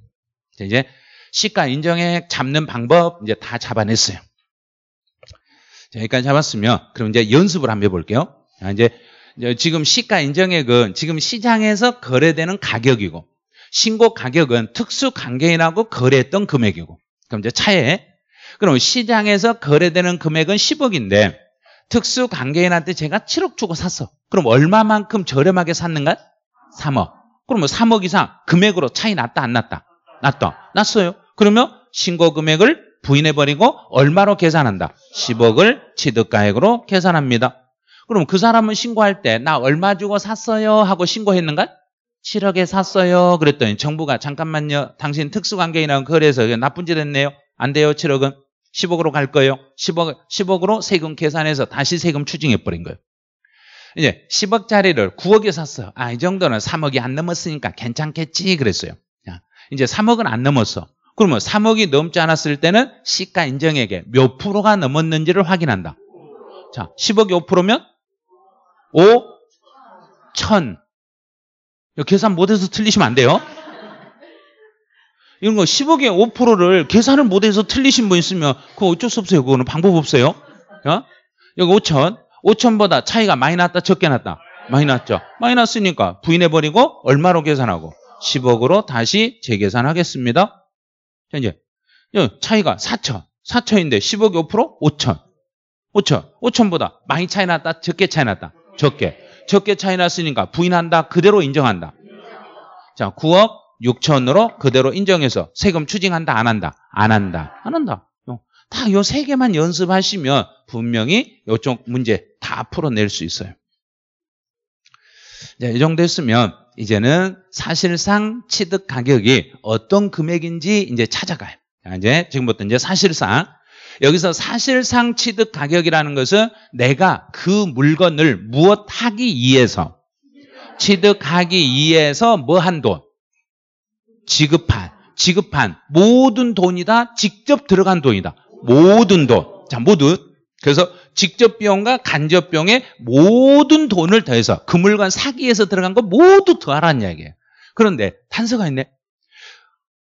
이제 시가 인정액 잡는 방법 이제 다 잡아냈어요. 자, 여기까지 잡았으면 그럼 이제 연습을 한번 해볼게요. 자, 이제 지금 시가 인정액은 지금 시장에서 거래되는 가격이고 신고 가격은 특수 관계인하고 거래했던 금액이고 그럼 이제 차에 그럼 시장에서 거래되는 금액은 10억인데 특수 관계인한테 제가 7억 주고 샀어. 그럼 얼마만큼 저렴하게 샀는가? 3억. 그럼 뭐 3억 이상 금액으로 차이 났다 안 났다? 났다. 났어요. 그러면 신고 금액을 부인해버리고 얼마로 계산한다? 10억을 취득가액으로 계산합니다. 그럼 그 사람은 신고할 때 나 얼마 주고 샀어요 하고 신고했는가? 7억에 샀어요. 그랬더니 정부가 잠깐만요. 당신 특수관계인하고 거래해서 나쁜 짓 했네요. 안 돼요. 7억은 10억으로 갈 거예요. 10억, 10억으로 세금 계산해서 다시 세금 추징해버린 거예요. 이제 10억짜리를 9억에 샀어요. 아, 이 정도는 3억이 안 넘었으니까 괜찮겠지. 그랬어요. 이제 3억은 안 넘었어. 그러면 3억이 넘지 않았을 때는 시가 인정액에 몇 프로가 넘었는지를 확인한다. 자, 10억이 5%면 5, 1000. 계산 못해서 틀리시면 안 돼요. 이런 거1 0억에 5%를 계산을 못해서 틀리신 분 있으면 그거 어쩔 수 없어요. 그거는 방법 없어요. 어? 여기 5천, 5천보다 차이가 많이 났다, 적게 났다. 많이 났죠. 많이 났으니까 부인해버리고 얼마로 계산하고 10억으로 다시 재계산하겠습니다. 자, 이제 차이가 4천, 4천인데 1 0억에 5%? 5천. 5천. 5천보다 많이 차이 났다, 적게 차이 났다. 적게. 적게 차이 났으니까 부인한다. 그대로 인정한다. 자, 9억 6천으로 그대로 인정해서 세금 추징한다. 안 한다. 안 한다. 안 한다. 어. 다요 세 개만 연습하시면 분명히 요쪽 문제 다 풀어낼 수 있어요. 자, 이 정도 했으면 이제는 사실상 취득 가격이 어떤 금액인지 이제 찾아가요. 자, 이제 지금부터 이제 사실상 여기서 사실상 취득 가격이라는 것은 내가 그 물건을 무엇 하기 위해서 취득하기 위해서 뭐 한 돈? 지급한, 지급한 모든 돈이 다 직접 들어간 돈이다. 모든 돈. 자, 모두 그래서 직접 비용과 간접 비용의 모든 돈을 더해서 그 물건 사기에서 들어간 거 모두 더하라는 이야기예요. 그런데 탄서가 있네.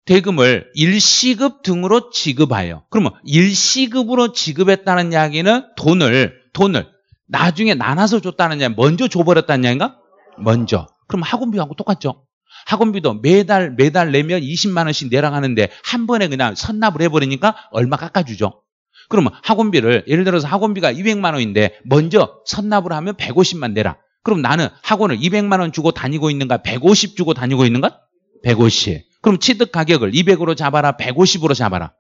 대금을 일시급 등으로 지급하여. 그러면 일시급으로 지급했다는 이야기는 돈을 돈을 나중에 나눠서 줬다는 이야기, 먼저 줘버렸다는 이야기인가? 먼저. 그럼 학원비하고 똑같죠. 학원비도 매달 매달 내면 20만 원씩 내려가는데 한 번에 그냥 선납을 해버리니까 얼마 깎아주죠. 그러면 학원비를 예를 들어서 학원비가 200만 원인데 먼저 선납을 하면 150만 내라. 그럼 나는 학원을 200만 원 주고 다니고 있는가? 150 주고 다니고 있는가? 150. 그럼 취득 가격을 200으로 잡아라, 150으로 잡아라.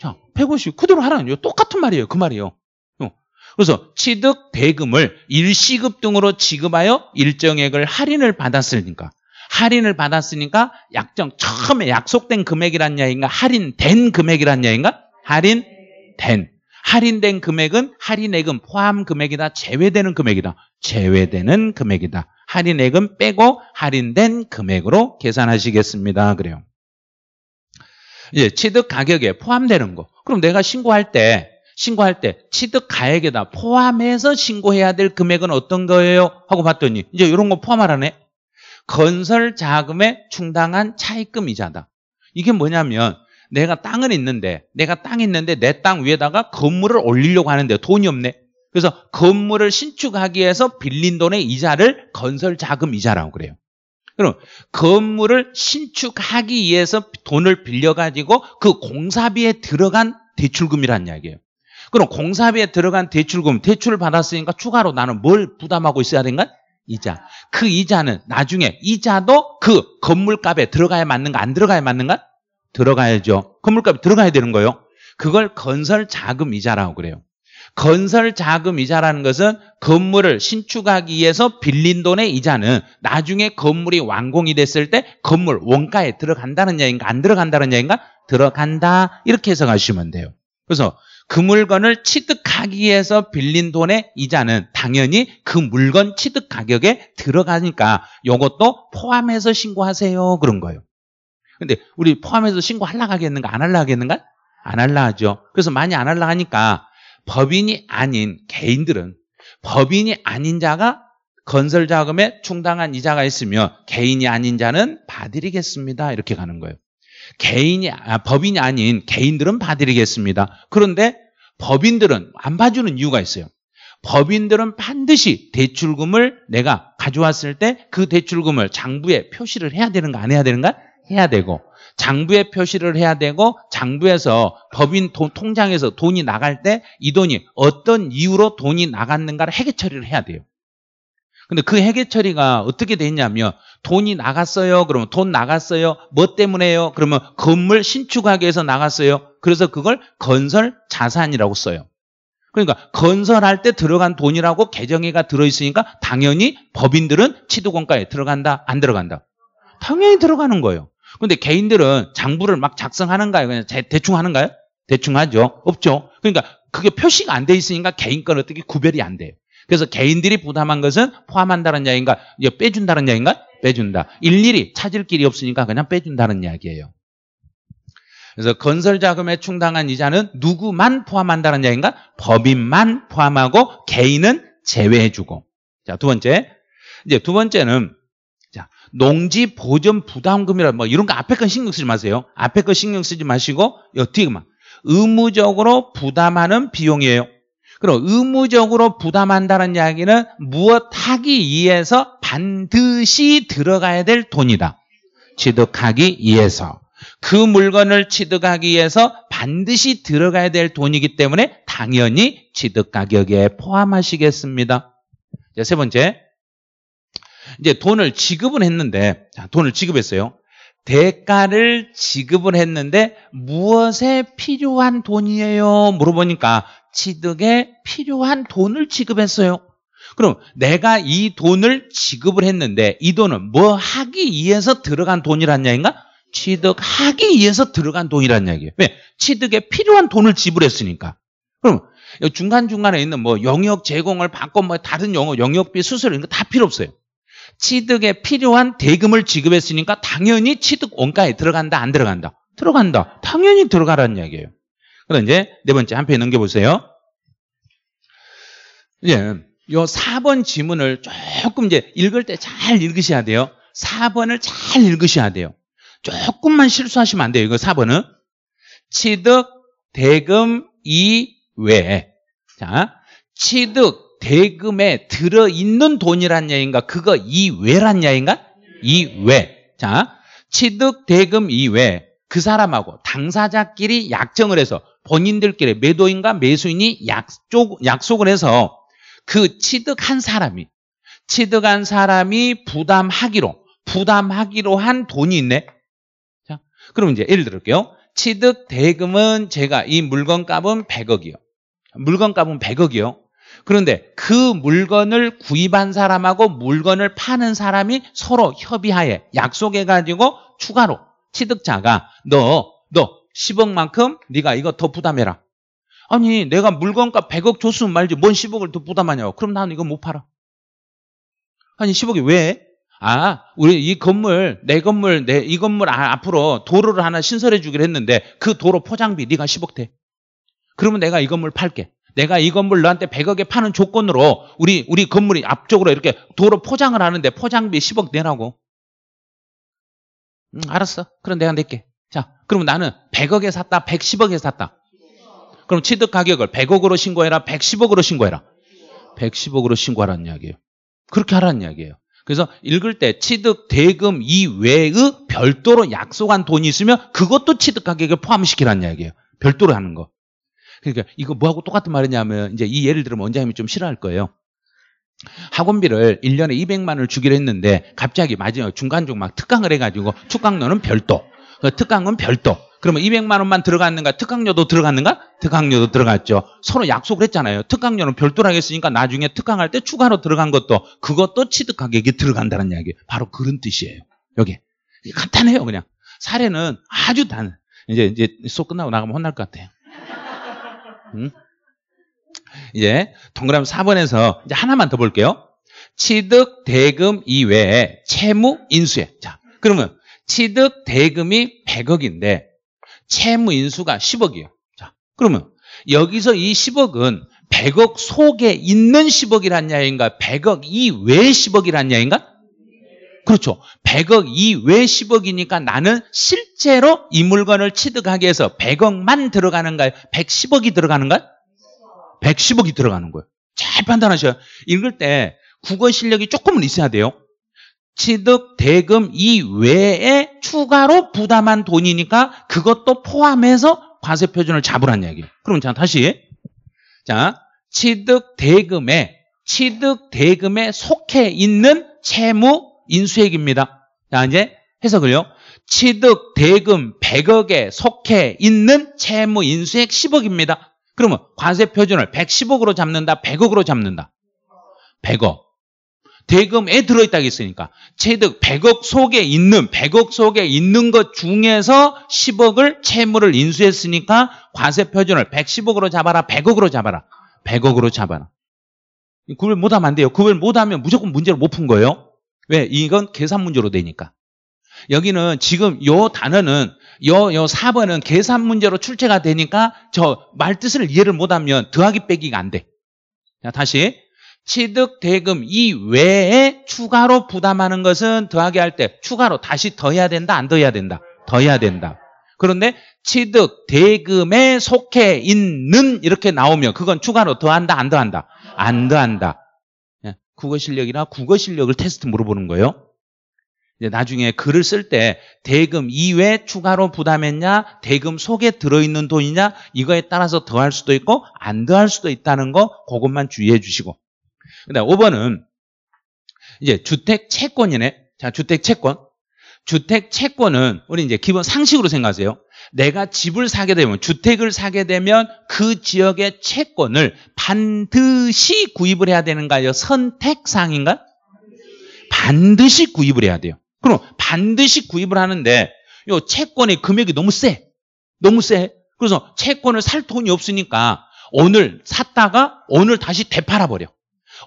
자, 150 그대로 하라는 요 똑같은 말이에요. 그 말이에요. 어. 그래서 취득 대금을 일시급 등으로 지급하여 일정액을 할인을 받았으니까 할인을 받았으니까 약정 처음에 약속된 금액이란 야인가 할인된 금액이란 야인가 할인된 할인된 금액은 할인액은 포함 금액이다 제외되는 금액이다 제외되는 금액이다 할인액은 빼고 할인된 금액으로 계산하시겠습니다. 그래요. 예, 취득 가격에 포함되는 거. 그럼 내가 신고할 때 신고할 때 취득 가액에다 포함해서 신고해야 될 금액은 어떤 거예요? 하고 봤더니 이제 이런 거 포함하라네. 건설 자금에 충당한 차입금 이자다. 이게 뭐냐면 내가 땅은 있는데 내가 땅 있는데 내 땅 위에다가 건물을 올리려고 하는데 돈이 없네. 그래서 건물을 신축하기 위해서 빌린 돈의 이자를 건설 자금 이자라고 그래요. 그럼 건물을 신축하기 위해서 돈을 빌려가지고 그 공사비에 들어간 대출금이란 이야기예요. 그럼 공사비에 들어간 대출금, 대출을 받았으니까 추가로 나는 뭘 부담하고 있어야 되는가? 이자. 그 이자는 나중에 이자도 그 건물값에 들어가야 맞는가 안 들어가야 맞는가? 들어가야죠. 건물값에 들어가야 되는 거예요. 그걸 건설 자금 이자라고 그래요. 건설 자금 이자라는 것은 건물을 신축하기 위해서 빌린 돈의 이자는 나중에 건물이 완공이 됐을 때 건물 원가에 들어간다는 얘기인가 안 들어간다는 얘기인가 들어간다 이렇게 해석하시면 돼요. 그래서 그 물건을 취득하기 위해서 빌린 돈의 이자는 당연히 그 물건 취득 가격에 들어가니까 이것도 포함해서 신고하세요 그런 거예요. 근데 우리 포함해서 신고하려고 하겠는가 안 하려고 하겠는가? 안 하려 하죠. 그래서 많이 안 하려 하니까 법인이 아닌 개인들은 법인이 아닌 자가 건설 자금에 충당한 이자가 있으며 개인이 아닌 자는 봐드리겠습니다. 이렇게 가는 거예요. 개인이 아, 법인이 아닌 개인들은 봐드리겠습니다. 그런데 법인들은 안 봐주는 이유가 있어요. 법인들은 반드시 대출금을 내가 가져왔을 때 그 대출금을 장부에 표시를 해야 되는가 안 해야 되는가 해야 되고 장부에 표시를 해야 되고 장부에서 법인 돈, 통장에서 돈이 나갈 때 이 돈이 어떤 이유로 돈이 나갔는가를 해계 처리를 해야 돼요. 근데 그 해계 처리가 어떻게 됐냐면 돈이 나갔어요. 그러면 돈 나갔어요. 뭐 때문에요? 그러면 건물 신축하기 위해서 나갔어요. 그래서 그걸 건설 자산이라고 써요. 그러니까 건설할 때 들어간 돈이라고 계정에가 들어있으니까 당연히 법인들은 취득원가에 들어간다, 안 들어간다? 당연히 들어가는 거예요. 근데 개인들은 장부를 막 작성하는가요? 그냥 대충 하는가요? 대충 하죠. 없죠. 그러니까 그게 표시가 안 돼 있으니까 개인 건 어떻게 구별이 안 돼요. 그래서 개인들이 부담한 것은 포함한다는 이야기인가? 빼준다는 이야기인가? 빼준다. 일일이 찾을 길이 없으니까 그냥 빼준다는 이야기예요. 그래서 건설 자금에 충당한 이자는 누구만 포함한다는 이야기인가? 법인만 포함하고 개인은 제외해주고. 자, 두 번째. 이제 두 번째는 농지 보전 부담금이라 뭐 이런 거 앞에 건 신경 쓰지 마세요. 앞에 거 신경 쓰지 마시고 어떻게만 의무적으로 부담하는 비용이에요. 그럼 의무적으로 부담한다는 이야기는 무엇 하기 위해서 반드시 들어가야 될 돈이다. 취득하기 위해서. 그 물건을 취득하기 위해서 반드시 들어가야 될 돈이기 때문에 당연히 취득 가격에 포함하시겠습니다. 세 번째, 이제 돈을 지급은 했는데 돈을 지급했어요. 대가를 지급을 했는데 무엇에 필요한 돈이에요? 물어보니까 취득에 필요한 돈을 지급했어요. 그럼 내가 이 돈을 지급을 했는데 이 돈은 뭐 하기 위해서 들어간 돈이란 얘기인가? 취득하기 위해서 들어간 돈이란 얘기예요. 왜? 취득에 필요한 돈을 지불했으니까. 그럼 중간중간에 있는 뭐 영역 제공을 받고 뭐 다른 영어 영역비 수수료 이런 거 다 필요 없어요. 취득에 필요한 대금을 지급했으니까 당연히 취득 원가에 들어간다 안 들어간다 들어간다 당연히 들어가라는 이야기예요. 그럼 이제 네 번째 한편이 넘겨보세요. 예, 요 4번 지문을 조금 이제 읽을 때 잘 읽으셔야 돼요. 4번을 잘 읽으셔야 돼요. 조금만 실수하시면 안 돼요. 이거 4번은 취득 대금 이외 자 취득 대금에 들어있는 돈이란 야인가? 그거 이외란 야인가? 이외. 자, 취득 대금 이외. 그 사람하고 당사자끼리 약정을 해서 본인들끼리 매도인과 매수인이 약속, 약속을 해서 그 취득한 사람이, 취득한 사람이 부담하기로, 부담하기로 한 돈이 있네? 자, 그럼 이제 예를 들을게요. 취득 대금은 제가 이 물건값은 100억이요. 물건값은 100억이요. 그런데 그 물건을 구입한 사람하고 물건을 파는 사람이 서로 협의하에 약속해가지고 추가로 취득자가 너, 너 10억만큼 네가 이거 더 부담해라. 아니 내가 물건값 100억 줬으면 말지 뭔 10억을 더 부담하냐고. 그럼 나는 이거 못 팔아. 아니 10억이 왜? 아, 우리 이 건물, 내 건물, 내 이 건물 아, 앞으로 도로를 하나 신설해 주기로 했는데 그 도로 포장비 네가 10억 대. 그러면 내가 이 건물 팔게. 내가 이 건물 너한테 100억에 파는 조건으로 우리 우리 건물이 앞쪽으로 이렇게 도로 포장을 하는데 포장비 10억 내라고. 음, 알았어. 그럼 내가 낼게. 자, 그럼 나는 100억에 샀다, 110억에 샀다. 그럼 취득 가격을 100억으로 신고해라, 110억으로 신고해라. 110억으로 신고하라는 이야기예요. 그렇게 하라는 이야기예요. 그래서 읽을 때 취득 대금 이외의 별도로 약속한 돈이 있으면 그것도 취득 가격에 포함시키라는 이야기예요. 별도로 하는 거. 그러니까 이거 뭐하고 똑같은 말이냐면 이제 이 예를 들으면 원장님이 좀 싫어할 거예요. 학원비를 1년에 200만 원을 주기로 했는데 갑자기 마지막 중간중 막 특강을 해가지고 특강료는 별도, 그 특강은 별도. 그러면 200만 원만 들어갔는가? 특강료도 들어갔는가? 특강료도 들어갔죠. 서로 약속을 했잖아요. 특강료는 별도로 하겠으니까 나중에 특강할 때 추가로 들어간 것도 그것도 취득 하게이 들어간다는 이야기. 예요 바로 그런 뜻이에요. 여기 간단해요, 그냥 사례는 아주 단. 이제 이제 수업 끝나고 나가면 혼날 것 같아요. 음? 이제 동그라미 4번에서 이제 하나만 더 볼게요. 취득 대금 이외에 채무 인수에. 자, 그러면 취득 대금이 100억인데 채무 인수가 10억이에요. 자, 그러면 여기서 이 10억은 100억 속에 있는 10억이란 이 야인가? 기 100억 이외의 10억이란 이 야인가? 기 그렇죠. 100억 이외 10억이니까 나는 실제로 이 물건을 취득하게해서 100억만 들어가는가요? 110억이 들어가는가요? 110억이 들어가는 거예요. 잘 판단하셔요. 읽을 때 국어 실력이 조금은 있어야 돼요. 취득 대금 이외에 추가로 부담한 돈이니까 그것도 포함해서 과세 표준을 잡으란 얘기예요. 그럼 자 다시 자 취득 대금에 취득 대금에 속해 있는 채무 인수액입니다. 자, 이제 해석을요. 취득 대금 100억에 속해 있는 채무 인수액 10억입니다. 그러면 과세 표준을 110억으로 잡는다, 100억으로 잡는다. 100억. 대금에 들어있다고 했으니까 취득 100억 속에 있는 100억 속에 있는 것 중에서 10억을 채무를 인수했으니까 과세 표준을 110억으로 잡아라, 100억으로 잡아라, 100억으로 잡아라. 구별 못하면 안 돼요. 구별 못하면 무조건 문제를 못 푼 거예요. 왜? 이건 계산 문제로 되니까. 여기는 지금 요 단어는 요, 요 4번은 계산 문제로 출제가 되니까 저 말뜻을 이해를 못하면 더하기 빼기가 안 돼. 자, 다시. 취득 대금 이 외에 추가로 부담하는 것은 더하기 할 때 추가로 다시 더해야 된다 안 더해야 된다 더해야 된다 그런데 취득 대금에 속해 있는 이렇게 나오면 그건 추가로 더한다 안 더한다 안 더한다 국어 실력이나 국어 실력을 테스트 물어보는 거예요. 이제 나중에 글을 쓸 때 대금 이외 추가로 부담했냐, 대금 속에 들어있는 돈이냐 이거에 따라서 더할 수도 있고 안 더할 수도 있다는 거 그것만 주의해 주시고. 그다 5번은 이제 주택 채권이네. 자, 주택 채권. 주택 채권은 우리 이제 기본 상식으로 생각하세요. 내가 집을 사게 되면 주택을 사게 되면 그 지역의 채권을 반드시 구입을 해야 되는가요? 선택상인가? 반드시 구입을 해야 돼요. 그럼 반드시 구입을 하는데 요 채권의 금액이 너무 세. 너무 세. 그래서 채권을 살 돈이 없으니까 오늘 샀다가 오늘 다시 되팔아 버려.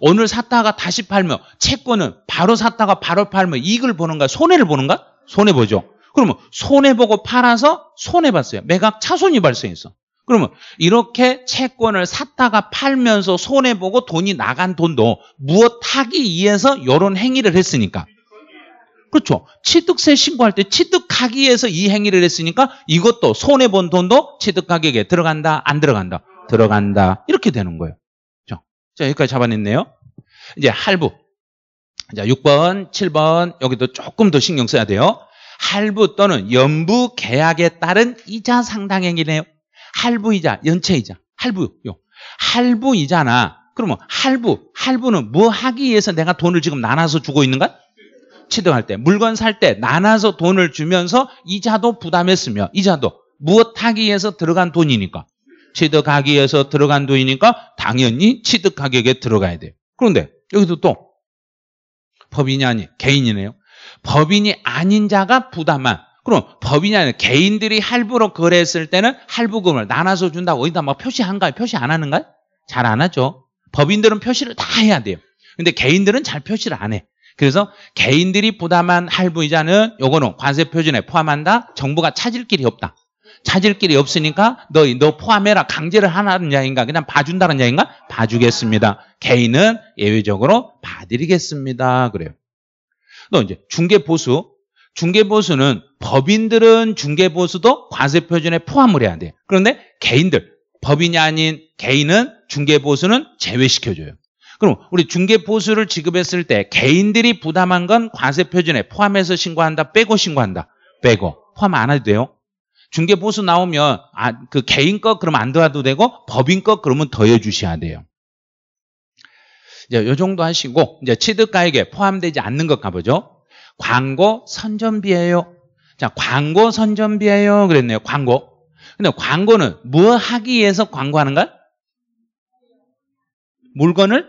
오늘 샀다가 다시 팔면 채권은 바로 샀다가 바로 팔면 이익을 보는가 손해를 보는가? 손해 보죠. 그러면 손해보고 팔아서 손해봤어요. 매각 차손이 발생했어. 그러면 이렇게 채권을 샀다가 팔면서 손해보고 돈이 나간 돈도 무엇 하기 위해서 이런 행위를 했으니까. 그렇죠. 취득세 신고할 때 취득하기 위해서 이 행위를 했으니까 이것도 손해본 돈도 취득가격에 들어간다, 안 들어간다? 들어간다. 이렇게 되는 거예요. 그렇죠? 자, 여기까지 잡아냈네요. 이제 할부. 자, 6번, 7번 여기도 조금 더 신경 써야 돼요. 할부 또는 연부 계약에 따른 이자 상당액이네요. 할부 이자, 연체 이자, 할부요. 할부 이자나 그러면 할부, 할부는 뭐 하기 위해서 내가 돈을 지금 나눠서 주고 있는가? 취득할 때, 물건 살 때 나눠서 돈을 주면서 이자도 부담했으며 이자도 무엇하기 위해서 들어간 돈이니까 취득하기 위해서 들어간 돈이니까 당연히 취득 가격에 들어가야 돼요. 그런데 여기도또 법인이 아니 개인이네요. 법인이 아닌 자가 부담한 그럼 법인이 아닌 개인들이 할부로 거래했을 때는 할부금을 나눠서 준다고 어디다 막 표시한가요? 표시 안 하는가요? 잘 안 하죠. 법인들은 표시를 다 해야 돼요. 근데 개인들은 잘 표시를 안 해. 그래서 개인들이 부담한 할부이자는 요거는 관세 표준에 포함한다. 정부가 찾을 길이 없다. 찾을 길이 없으니까 너 너 포함해라 강제를 하라는 야인가 그냥 봐준다는 야인가 봐주겠습니다. 개인은 예외적으로 봐드리겠습니다. 그래요. 또 이제 중개보수. 중개보수는 법인들은 중개보수도 과세표준에 포함을 해야 돼. 그런데 개인들, 법인이 아닌 개인은 중개보수는 제외시켜줘요. 그럼 우리 중개보수를 지급했을 때 개인들이 부담한 건 과세표준에 포함해서 신고한다, 빼고 신고한다. 빼고. 포함 안 해도 돼요. 중개보수 나오면 아, 그 개인 거 그러면 안 도와도 되고 법인 거 그러면 더해 주셔야 돼요. 이제 요 정도 하시고 이제 취득가액에 포함되지 않는 것 가보죠. 광고 선전비예요. 자, 광고 선전비예요. 그랬네요. 광고. 근데 광고는 뭐 하기 위해서 광고하는가 물건을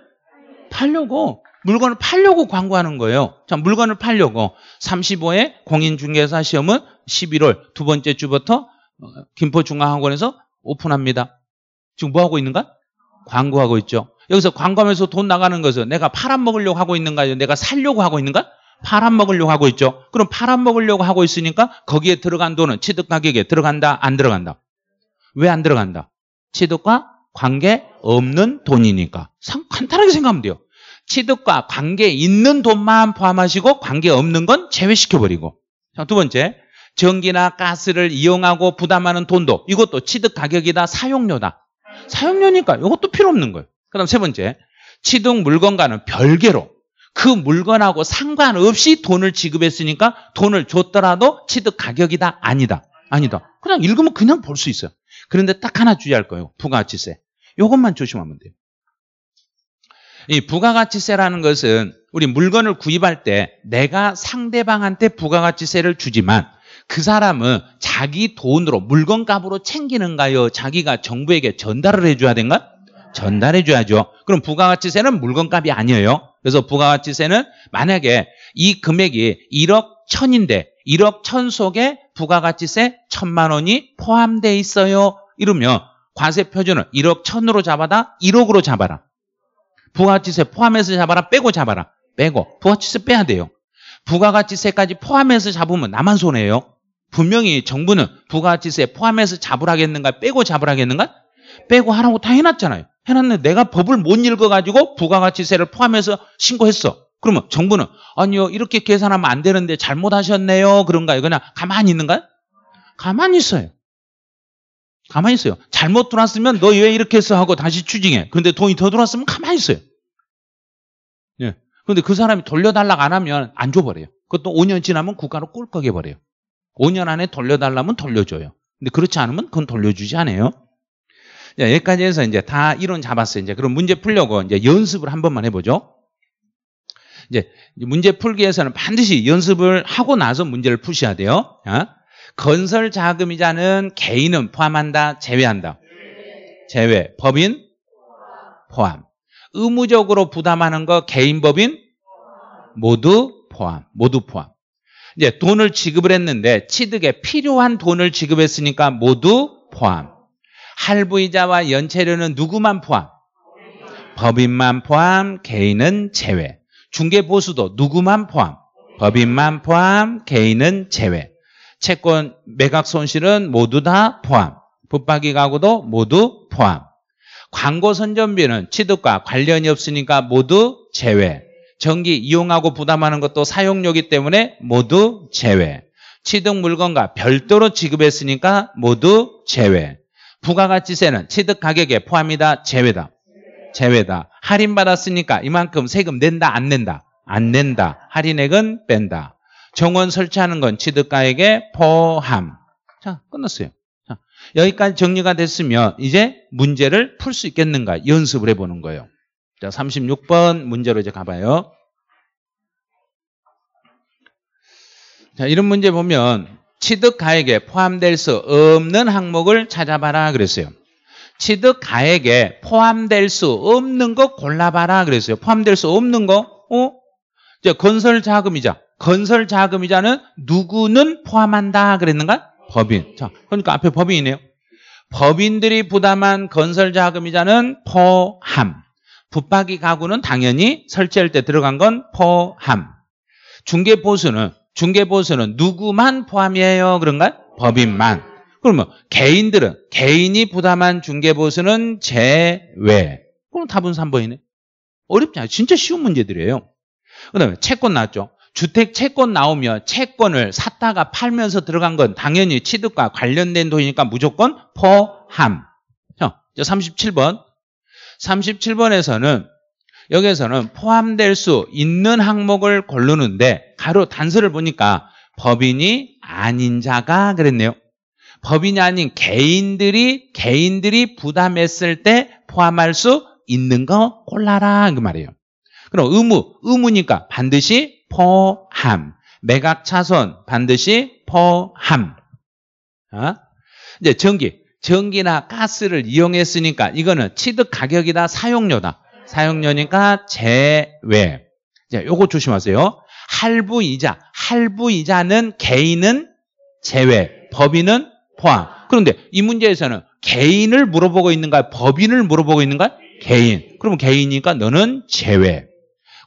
팔려고 물건을 팔려고 광고하는 거예요. 자, 물건을 팔려고 35회 공인중개사 시험은 11월 두 번째 주부터 어, 김포중앙학원에서 오픈합니다. 지금 뭐 하고 있는가? 광고하고 있죠. 여기서 관광에서 돈 나가는 것은 내가 팔아먹으려고 하고 있는가? 내가 살려고 하고 있는가? 팔아먹으려고 하고 있죠. 그럼 팔아먹으려고 하고 있으니까 거기에 들어간 돈은 취득가격에 들어간다? 안 들어간다? 왜 안 들어간다? 취득과 관계 없는 돈이니까. 간단하게 생각하면 돼요. 취득과 관계 있는 돈만 포함하시고 관계 없는 건 제외시켜버리고. 자, 두 번째. 전기나 가스를 이용하고 부담하는 돈도 이것도 취득 가격이다, 사용료다. 사용료니까 이것도 필요 없는 거예요. 그럼 세 번째, 취득 물건과는 별개로 그 물건하고 상관없이 돈을 지급했으니까 돈을 줬더라도 취득 가격이다? 아니다. 아니다. 그냥 읽으면 그냥 볼 수 있어요. 그런데 딱 하나 주의할 거예요. 부가가치세. 이것만 조심하면 돼요. 이 부가가치세라는 것은 우리 물건을 구입할 때 내가 상대방한테 부가가치세를 주지만 그 사람은 자기 돈으로 물건값으로 챙기는가요? 자기가 정부에게 전달을 해줘야 된가? 전달해 줘야죠. 그럼 부가가치세는 물건값이 아니에요. 그래서 부가가치세는 만약에 이 금액이 1억 천인데 1억 천 속에 부가가치세 1 천만 원이 포함돼 있어요. 이러면 과세 표준을 1억 천으로 잡아다 1억으로 잡아라. 부가가치세 포함해서 잡아라 빼고 잡아라. 빼고 부가가치세 빼야 돼요. 부가가치세까지 포함해서 잡으면 나만 손해예요. 분명히 정부는 부가가치세 포함해서 잡으라겠는가 빼고 잡으라겠는가 빼고 하라고 다 해놨잖아요. 해놨는데 내가 법을 못 읽어가지고 부가가치세를 포함해서 신고했어. 그러면 정부는 아니요 이렇게 계산하면 안 되는데 잘못하셨네요 그런가요? 그냥 가만히 있는가요? 가만히 있어요. 가만히 있어요. 잘못 들어왔으면 너 왜 이렇게 했어 하고 다시 추징해. 그런데 돈이 더 들어왔으면 가만히 있어요. 예. 그런데 그 사람이 돌려달라고 안 하면 안 줘버려요. 그것도 5년 지나면 국가로 꿀꺽해버려요. 5년 안에 돌려달라면 돌려줘요. 근데 그렇지 않으면 그건 돌려주지 않아요. 여기까지 해서 이제 다 이론 잡았어요. 이제 그럼 문제 풀려고 이제 연습을 한 번만 해보죠. 이제 문제 풀기에서는 반드시 연습을 하고 나서 문제를 푸셔야 돼요. 어? 건설 자금이자는 개인은 포함한다, 제외한다. 제외. 법인 포함. 의무적으로 부담하는 거 개인 법인 모두 포함. 모두 포함. 이제 돈을 지급을 했는데 취득에 필요한 돈을 지급했으니까 모두 포함. 할부이자와 연체료는 누구만 포함? 법인만 포함, 개인은 제외. 중개보수도 누구만 포함? 법인만 포함, 개인은 제외. 채권 매각 손실은 모두 다 포함. 붙박이 가구도 모두 포함. 광고 선전비는 취득과 관련이 없으니까 모두 제외. 전기 이용하고 부담하는 것도 사용료기 때문에 모두 제외. 취득 물건과 별도로 지급했으니까 모두 제외. 부가가치세는 취득 가격에 포함이다, 제외다. 제외다. 할인 받았으니까 이만큼 세금 낸다, 안 낸다? 안 낸다. 할인액은 뺀다. 정원 설치하는 건 취득 가액에 포함. 자, 끝났어요. 자, 여기까지 정리가 됐으면 이제 문제를 풀 수 있겠는가 연습을 해보는 거예요. 자, 36번 문제로 이제 가봐요. 자, 이런 문제 보면 취득가액에 포함될 수 없는 항목을 찾아봐라 그랬어요. 취득가액에 포함될 수 없는 거 골라봐라 그랬어요. 포함될 수 없는 거, 어? 이제 건설자금이자 건설자금이자는 누구는 포함한다 그랬는가? 법인. 자, 그러니까 앞에 법인이네요. 법인들이 부담한 건설자금이자는 포함. 붙박이 가구는 당연히 설치할 때 들어간 건 포함. 중개보수는 중개보수는 누구만 포함이에요? 그런가요? 법인만. 그러면 개인들은 개인이 부담한 중개보수는 제외. 그럼 답은 3번이네. 어렵지 않아요. 진짜 쉬운 문제들이에요. 그 다음에 채권 나왔죠. 주택 채권 나오면 채권을 샀다가 팔면서 들어간 건 당연히 취득과 관련된 돈이니까 무조건 포함. 형, 37번. 37번에서는 여기에서는 포함될 수 있는 항목을 고르는데 가로 단서를 보니까 법인이 아닌 자가 그랬네요. 법인이 아닌 개인들이 개인들이 부담했을 때 포함할 수 있는 거 골라라 그 말이에요. 그럼 의무 의무니까 반드시 포함 매각 차선 반드시 포함. 어? 이제 전기 전기나 가스를 이용했으니까 이거는 취득 가격이다 사용료다. 사용료니까 제외. 자, 요거 조심하세요. 할부 이자. 할부 이자는 개인은 제외. 법인은 포함. 그런데 이 문제에서는 개인을 물어보고 있는가? 요 법인을 물어보고 있는가? 요 개인. 그러면 개인이니까 너는 제외.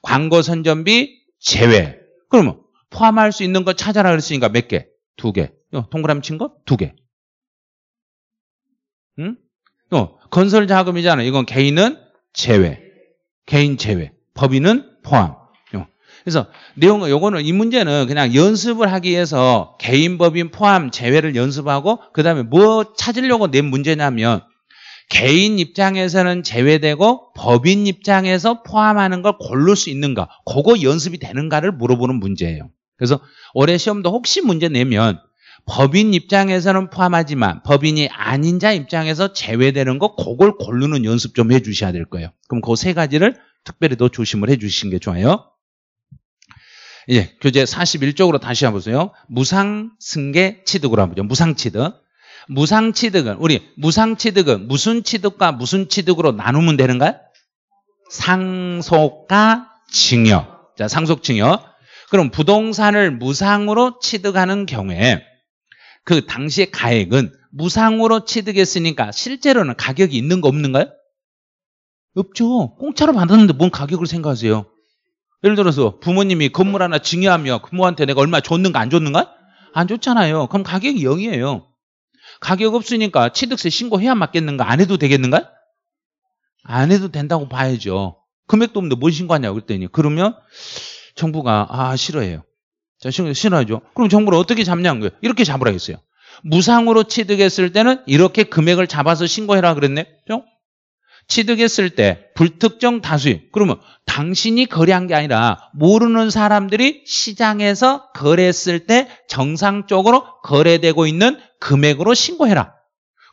광고 선전비 제외. 그러면 포함할 수 있는 거 찾아라 그랬으니까 몇 개? 두 개. 어, 동그라미 친 거? 두 개. 응? 요, 어, 건설 자금이잖아. 이건 개인은 제외. 개인 제외, 법인은 포함. 그래서 내용 요거는 이 문제는 그냥 연습을 하기 위해서 개인 법인 포함 제외를 연습하고 그다음에 뭐 찾으려고 낸 문제냐면 개인 입장에서는 제외되고 법인 입장에서 포함하는 걸 고를 수 있는가 그거 연습이 되는가를 물어보는 문제예요. 그래서 올해 시험도 혹시 문제 내면 법인 입장에서는 포함하지만 법인이 아닌 자 입장에서 제외되는 거 그걸 고르는 연습 좀 해주셔야 될 거예요. 그럼 그 세 가지를 특별히 더 조심을 해주시는 게 좋아요. 예, 교재 41쪽으로 다시 한번 보세요. 무상 승계 취득으로 한번 보죠. 무상 취득. 무상 취득은 우리 무상 취득은 무슨 취득과 무슨 취득으로 나누면 되는가요? 상속과 증여. 자, 상속 증여. 그럼 부동산을 무상으로 취득하는 경우에 그 당시의 가액은 무상으로 취득했으니까 실제로는 가격이 있는 거 없는가요? 없죠. 공짜로 받았는데 뭔 가격을 생각하세요? 예를 들어서 부모님이 건물 하나 증여하며 부모한테 내가 얼마 줬는가 안 줬는가? 안 줬잖아요. 그럼 가격이 0이에요. 가격 없으니까 취득세 신고해야 맞겠는가? 안 해도 되겠는가? 안 해도 된다고 봐야죠. 금액도 없는데 뭔 신고하냐고 그랬더니 그러면 정부가 아 싫어해요. 자, 신현하죠 그럼 정보를 어떻게 잡냐는 거예요. 이렇게 잡으라 했어요. 무상으로 취득했을 때는 이렇게 금액을 잡아서 신고해라 그랬네. 그죠? 취득했을 때 불특정 다수임 그러면 당신이 거래한 게 아니라 모르는 사람들이 시장에서 거래했을 때 정상적으로 거래되고 있는 금액으로 신고해라.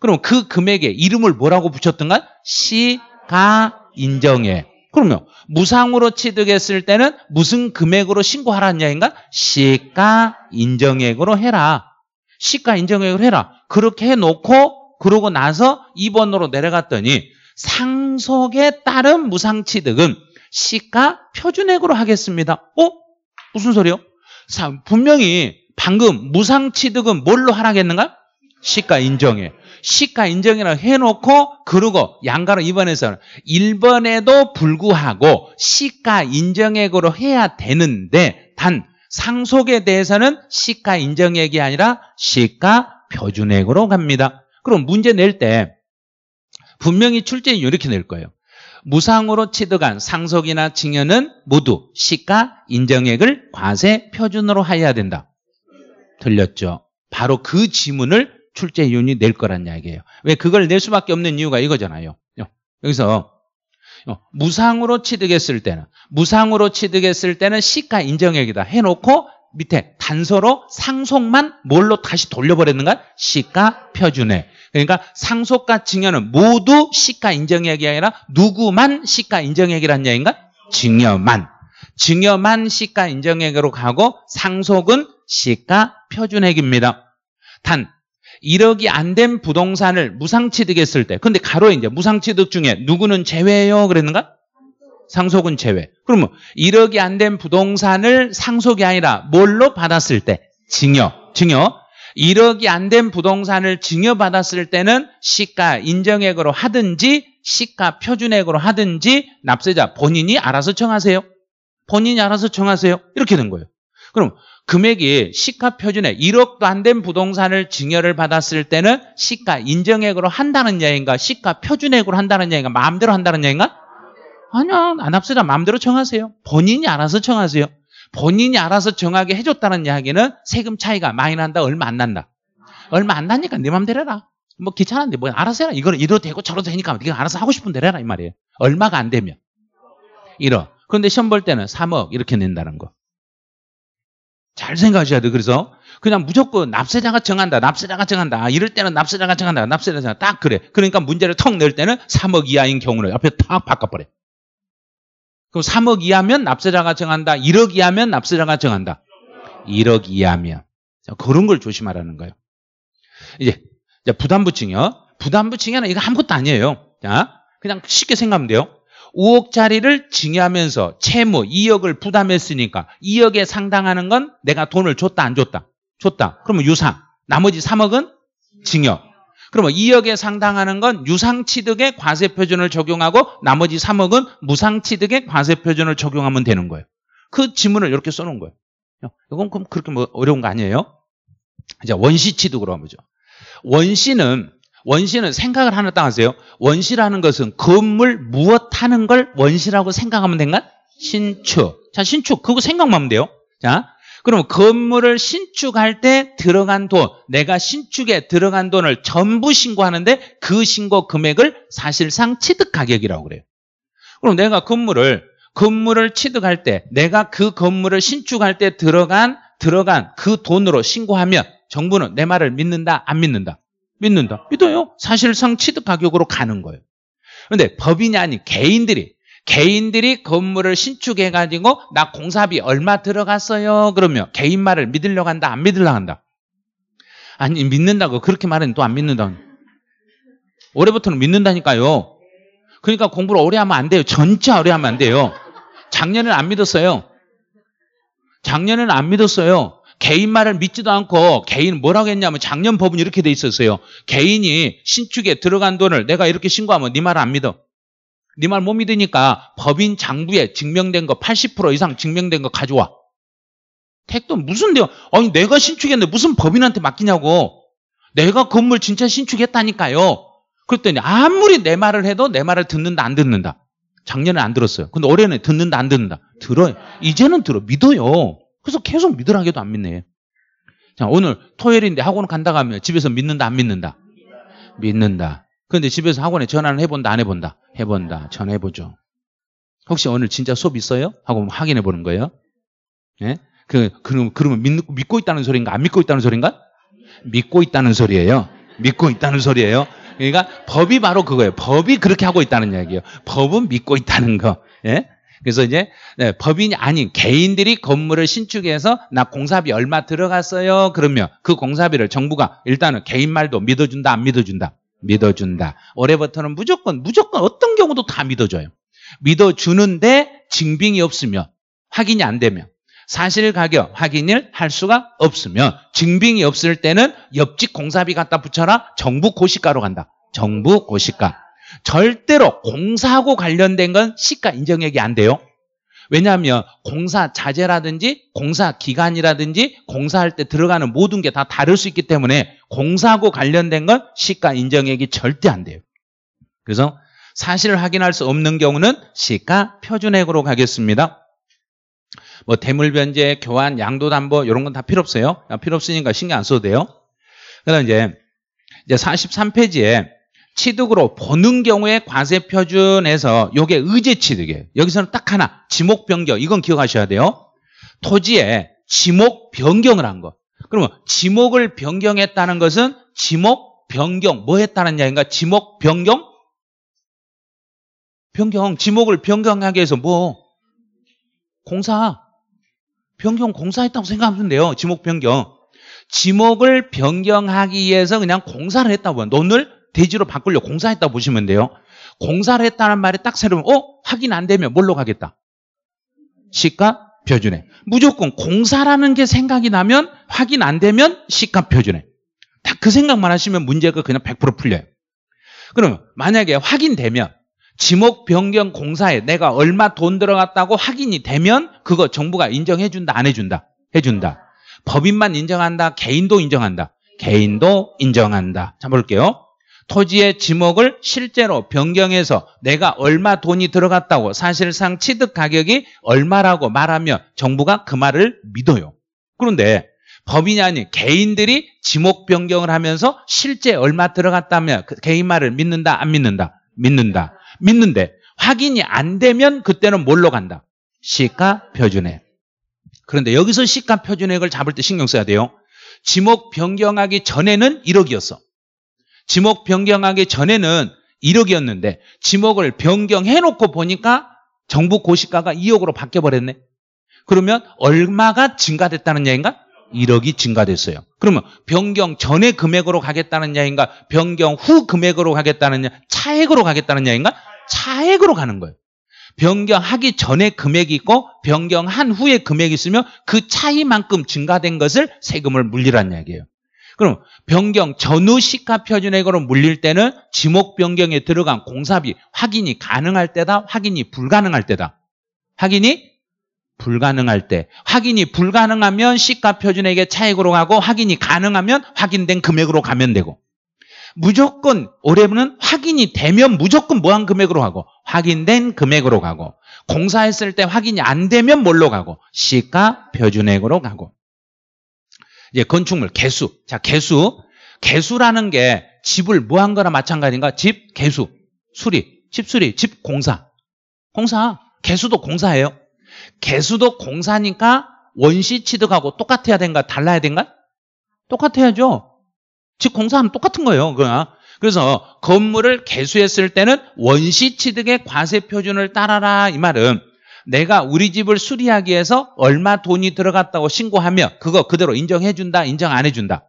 그럼 그 금액에 이름을 뭐라고 붙였던가? 시가 인정해. 그럼요. 무상으로 취득했을 때는 무슨 금액으로 신고하라는 이야기인가? 시가 인정액으로 해라. 시가 인정액으로 해라. 그렇게 해놓고 그러고 나서 2번으로 내려갔더니 상속에 따른 무상 취득은 시가 표준액으로 하겠습니다. 어? 무슨 소리요? 분명히 방금 무상 취득은 뭘로 하라겠는가? 시가 인정해. 시가 인정이라 해놓고 그러고 양가로 입안에서는 1번에도 불구하고 시가 인정액으로 해야 되는데 단 상속에 대해서는 시가 인정액이 아니라 시가 표준액으로 갑니다. 그럼 문제 낼 때 분명히 출제인 이렇게 낼 거예요. 무상으로 취득한 상속이나 증여는 모두 시가 인정액을 과세 표준으로 해야 된다. 틀렸죠. 바로 그 지문을 출제이윤이낼 거란 이야기예요. 왜 그걸 낼 수밖에 없는 이유가 이거잖아요. 여기서 무상으로 취득했을 때는 무상으로 취득했을 때는 시가 인정액이다 해놓고 밑에 단서로 상속만 뭘로 다시 돌려버렸는가? 시가 표준액. 그러니까 상속과 증여는 모두 시가 인정액이 아니라 누구만 시가 인정액이란 얘기인가? 증여만. 증여만 시가 인정액으로 가고 상속은 시가 표준액입니다. 단 1억이 안 된 부동산을 무상취득했을 때 근데 가로에 이제 무상취득 중에 누구는 제외예요 그랬는가? 상속은 제외. 그러면 1억이 안 된 부동산을 상속이 아니라 뭘로 받았을 때? 증여. 증여. 1억이 안 된 부동산을 증여받았을 때는 시가 인정액으로 하든지 시가 표준액으로 하든지 납세자 본인이 알아서 청하세요. 본인이 알아서 청하세요. 이렇게 된 거예요. 그럼 금액이 시가 표준에 1억도 안 된 부동산을 증여를 받았을 때는 시가 인정액으로 한다는 얘기인가? 시가 표준액으로 한다는 얘기인가? 마음대로 한다는 얘기인가? 아니요안합시다 마음대로 청하세요. 본인이 알아서 청하세요. 본인이 알아서 정하게 해줬다는 이야기는 세금 차이가 많이 난다, 얼마 안 난다. 얼마 안 나니까 네 맘대로 해라. 뭐 귀찮은데 뭐 알아서 해라. 이거는 이래도 되고 저러도 되니까 네가 알아서 하고 싶은 대로 해라 이 말이에요. 얼마가 안 되면. 1억. 그런데 시험 볼 때는 3억 이렇게 낸다는 거. 잘 생각하셔야 돼요. 그래서 그냥 무조건 납세자가 정한다. 납세자가 정한다. 아, 이럴 때는 납세자가 정한다. 납세자가 정한다. 딱 그래. 그러니까 문제를 턱 낼 때는 3억 이하인 경우는 옆에 탁 바꿔버려. 그럼 3억 이하면 납세자가 정한다. 1억 이하면 납세자가 정한다. 1억 이하면. 그런 걸 조심하라는 거예요. 이제, 부담부증이요. 부담부증에는 이거 아무것도 아니에요. 그냥 쉽게 생각하면 돼요. 5억짜리를 증여하면서 채무 2억을 부담했으니까 2억에 상당하는 건 내가 돈을 줬다 안 줬다? 줬다. 그러면 유상. 나머지 3억은 증여. 그러면 2억에 상당하는 건 유상취득의 과세표준을 적용하고 나머지 3억은 무상취득의 과세표준을 적용하면 되는 거예요. 그 지문을 이렇게 써놓은 거예요. 이건 그럼 그렇게 뭐 어려운 거 아니에요? 이제 원시취득으로 가보죠. 원시는 원시는 생각을 하나 딱 하세요. 원시라는 것은 건물 무엇 하는 걸 원시라고 생각하면 된가? 신축. 자, 신축. 그거 생각만 하면 돼요. 자, 그럼 건물을 신축할 때 들어간 돈, 내가 신축에 들어간 돈을 전부 신고하는데 그 신고 금액을 사실상 취득 가격이라고 그래요. 그럼 내가 건물을 건물을 취득할 때 내가 그 건물을 신축할 때 들어간 들어간 그 돈으로 신고하면 정부는 내 말을 믿는다 안 믿는다. 믿는다. 믿어요. 사실상 취득 가격으로 가는 거예요. 근데 법인이 아닌 개인들이 개인들이 건물을 신축해 가지고 나 공사비 얼마 들어갔어요. 그러면 개인 말을 믿으려고 한다. 안 믿으려고 한다. 아니 믿는다고 그렇게 말하면또 안 믿는다. 올해부터는 믿는다니까요. 그러니까 공부를 오래 하면 안 돼요. 전체 오래 하면 안 돼요. 작년엔 안 믿었어요. 작년에는 안 믿었어요. 개인 말을 믿지도 않고 개인 뭐라고 했냐면 작년 법은 이렇게 돼 있었어요. 개인이 신축에 들어간 돈을 내가 이렇게 신고하면 네 말 안 믿어. 네 말 못 믿으니까 법인 장부에 증명된 거 80% 이상 증명된 거 가져와. 택도 무슨 내용? 아니 내가 신축했는데 무슨 법인한테 맡기냐고. 내가 건물 진짜 신축했다니까요. 그랬더니 아무리 내 말을 해도 내 말을 듣는다 안 듣는다. 작년에 안 들었어요. 근데 올해는 듣는다 안 듣는다. 들어요. 이제는 들어. 믿어요. 그래서 계속 믿으라 기도안 믿네. 자, 오늘 토요일인데 학원 간다 가면 집에서 믿는다, 안 믿는다? 믿는다. 그런데 집에서 학원에 전화를 해본다, 안 해본다? 해본다. 전화해보죠. 혹시 오늘 진짜 수업 있어요? 하고 확인해 보는 거예요. 예? 그, 그럼, 그러면 믿, 믿고 있다는 소리인가? 안 믿고 있다는 소리인가? 믿고 있다는 소리예요. 믿고 있다는 소리예요. 그러니까 법이 바로 그거예요. 법이 그렇게 하고 있다는 이야기예요. 법은 믿고 있다는 거. 예? 그래서 이제 네, 법인이 아닌 개인들이 건물을 신축해서 나 공사비 얼마 들어갔어요. 그러면 그 공사비를 정부가 일단은 개인 말도 믿어준다 안 믿어준다. 믿어준다. 올해부터는 무조건 무조건 어떤 경우도 다 믿어줘요. 믿어주는데 증빙이 없으면 확인이 안 되면 사실 가격 확인을 할 수가 없으면 증빙이 없을 때는 옆집 공사비 갖다 붙여라 정부 고시가로 간다. 정부 고시가. 절대로 공사하고 관련된 건 시가 인정액이 안 돼요. 왜냐하면 공사 자재라든지 공사 기간이라든지 공사할 때 들어가는 모든 게 다 다를 수 있기 때문에 공사하고 관련된 건 시가 인정액이 절대 안 돼요. 그래서 사실을 확인할 수 없는 경우는 시가 표준액으로 가겠습니다. 뭐 대물 변제, 교환, 양도 담보 이런 건 다 필요 없어요. 필요 없으니까 신경 안 써도 돼요. 그다음 이제 이제 43페이지에 취득으로 보는 경우에 과세 표준에서 요게 의제 취득이에요. 여기서는 딱 하나 지목 변경 이건 기억하셔야 돼요. 토지에 지목 변경을 한 거. 그러면 지목을 변경했다는 것은 지목 변경 뭐 했다는 이야기인가? 지목 변경 변경 지목을 변경하기 위해서 뭐 공사 변경 공사했다고 생각하면 돼요. 지목 변경 지목을 변경하기 위해서 그냥 공사를 했다고 해요. 논을 대지로 바꾸려 공사했다 보시면 돼요. 공사를 했다는 말에 딱 새로운 어? 확인 안 되면 뭘로 가겠다? 시가 표준에. 무조건 공사라는 게 생각이 나면 확인 안 되면 시가 표준에. 딱 그 생각만 하시면 문제가 그냥 100% 풀려요. 그러면 만약에 확인되면 지목 변경 공사에 내가 얼마 돈 들어갔다고 확인이 되면 그거 정부가 인정해 준다 안 해 준다. 해 준다. 법인만 인정한다. 개인도 인정한다. 개인도 인정한다. 자 볼게요. 토지의 지목을 실제로 변경해서 내가 얼마 돈이 들어갔다고 사실상 취득 가격이 얼마라고 말하면 정부가 그 말을 믿어요. 그런데 법인이 아닌 개인들이 지목 변경을 하면서 실제 얼마 들어갔다면 그 개인 말을 믿는다 안 믿는다 믿는다 믿는데 확인이 안 되면 그때는 뭘로 간다 시가 표준액 그런데 여기서 시가 표준액을 잡을 때 신경 써야 돼요 지목 변경하기 전에는 1억이었어 지목 변경하기 전에는 1억이었는데 지목을 변경해놓고 보니까 정부 고시가가 2억으로 바뀌어버렸네. 그러면 얼마가 증가됐다는 얘기인가? 1억이 증가됐어요. 그러면 변경 전의 금액으로 가겠다는 얘기인가? 변경 후 금액으로 가겠다는 얘 차액으로 가겠다는 얘기인가? 차액으로 가는 거예요. 변경하기 전에 금액이 있고 변경한 후에 금액이 있으면 그 차이만큼 증가된 것을 세금을 물리란 얘기예요. 그럼 변경 전후 시가 표준액으로 물릴 때는 지목 변경에 들어간 공사비 확인이 가능할 때다, 확인이 불가능할 때다. 확인이 불가능할 때. 확인이 불가능하면 시가 표준액의 차액으로 가고 확인이 가능하면 확인된 금액으로 가면 되고. 무조건 올해는 확인이 되면 무조건 무한 금액으로 가고 확인된 금액으로 가고 공사했을 때 확인이 안 되면 뭘로 가고 시가 표준액으로 가고 이제 건축물 개수. 자, 개수. 개수라는 게 집을 뭐 한 거나 마찬가지인가? 집 개수. 수리. 집 수리. 집 공사. 공사. 개수도 공사예요. 개수도 공사니까 원시 취득하고 똑같아야 된가 달라야 된가? 똑같아야죠. 집 공사하면 똑같은 거예요. 그냥. 그래서 건물을 개수했을 때는 원시 취득의 과세 표준을 따라라 이 말은 내가 우리 집을 수리하기 위해서 얼마 돈이 들어갔다고 신고하면 그거 그대로 인정해준다, 인정 안 해준다,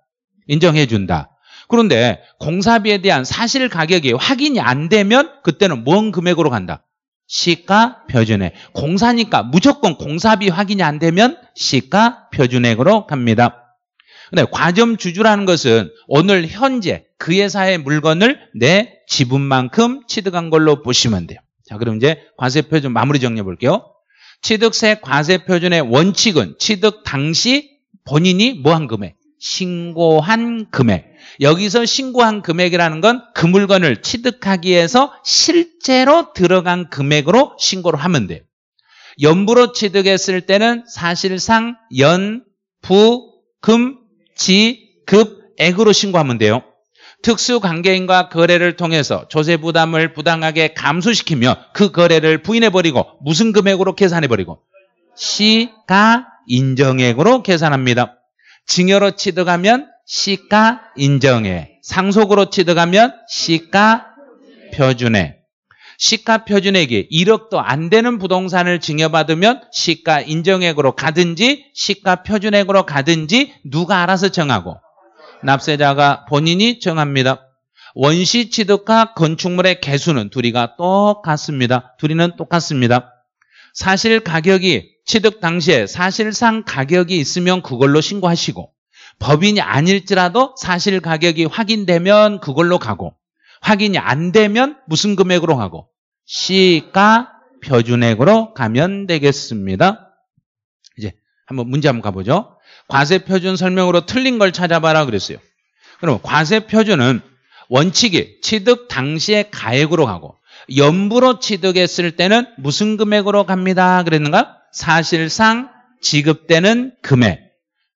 인정해준다. 그런데 공사비에 대한 사실 가격이 확인이 안 되면 그때는 뭔 금액으로 간다? 시가 표준액. 공사니까 무조건 공사비 확인이 안 되면 시가 표준액으로 갑니다. 근데 과점 주주라는 것은 오늘 현재 그 회사의 물건을 내 지분만큼 취득한 걸로 보시면 돼요. 자, 그럼 이제 과세표준 마무리 정리해 볼게요. 취득세 과세표준의 원칙은 취득 당시 본인이 뭐 한 금액? 신고한 금액. 여기서 신고한 금액이라는 건 그 물건을 취득하기 위해서 실제로 들어간 금액으로 신고를 하면 돼요. 연부로 취득했을 때는 사실상 연, 부, 금, 지, 급, 액으로 신고하면 돼요. 특수 관계인과 거래를 통해서 조세 부담을 부당하게 감소시키면 그 거래를 부인해버리고 무슨 금액으로 계산해버리고 시가 인정액으로 계산합니다. 증여로 취득하면 시가 인정액, 상속으로 취득하면 시가 표준액, 시가 표준액이 1억도 안 되는 부동산을 증여받으면 시가 인정액으로 가든지 시가 표준액으로 가든지 누가 알아서 정하고 납세자가 본인이 정합니다. 원시 취득과 건축물의 개수는 둘이가 똑같습니다. 둘이는 똑같습니다. 사실 가격이 취득 당시에 사실상 가격이 있으면 그걸로 신고하시고 법인이 아닐지라도 사실 가격이 확인되면 그걸로 가고 확인이 안 되면 무슨 금액으로 가고 시가 표준액으로 가면 되겠습니다. 이제 한번 문제 한번 가보죠. 과세 표준 설명으로 틀린 걸 찾아봐라 그랬어요. 그럼 과세 표준은 원칙이 취득 당시에 가액으로 가고 연부로 취득했을 때는 무슨 금액으로 갑니다 그랬는가? 사실상 지급되는 금액.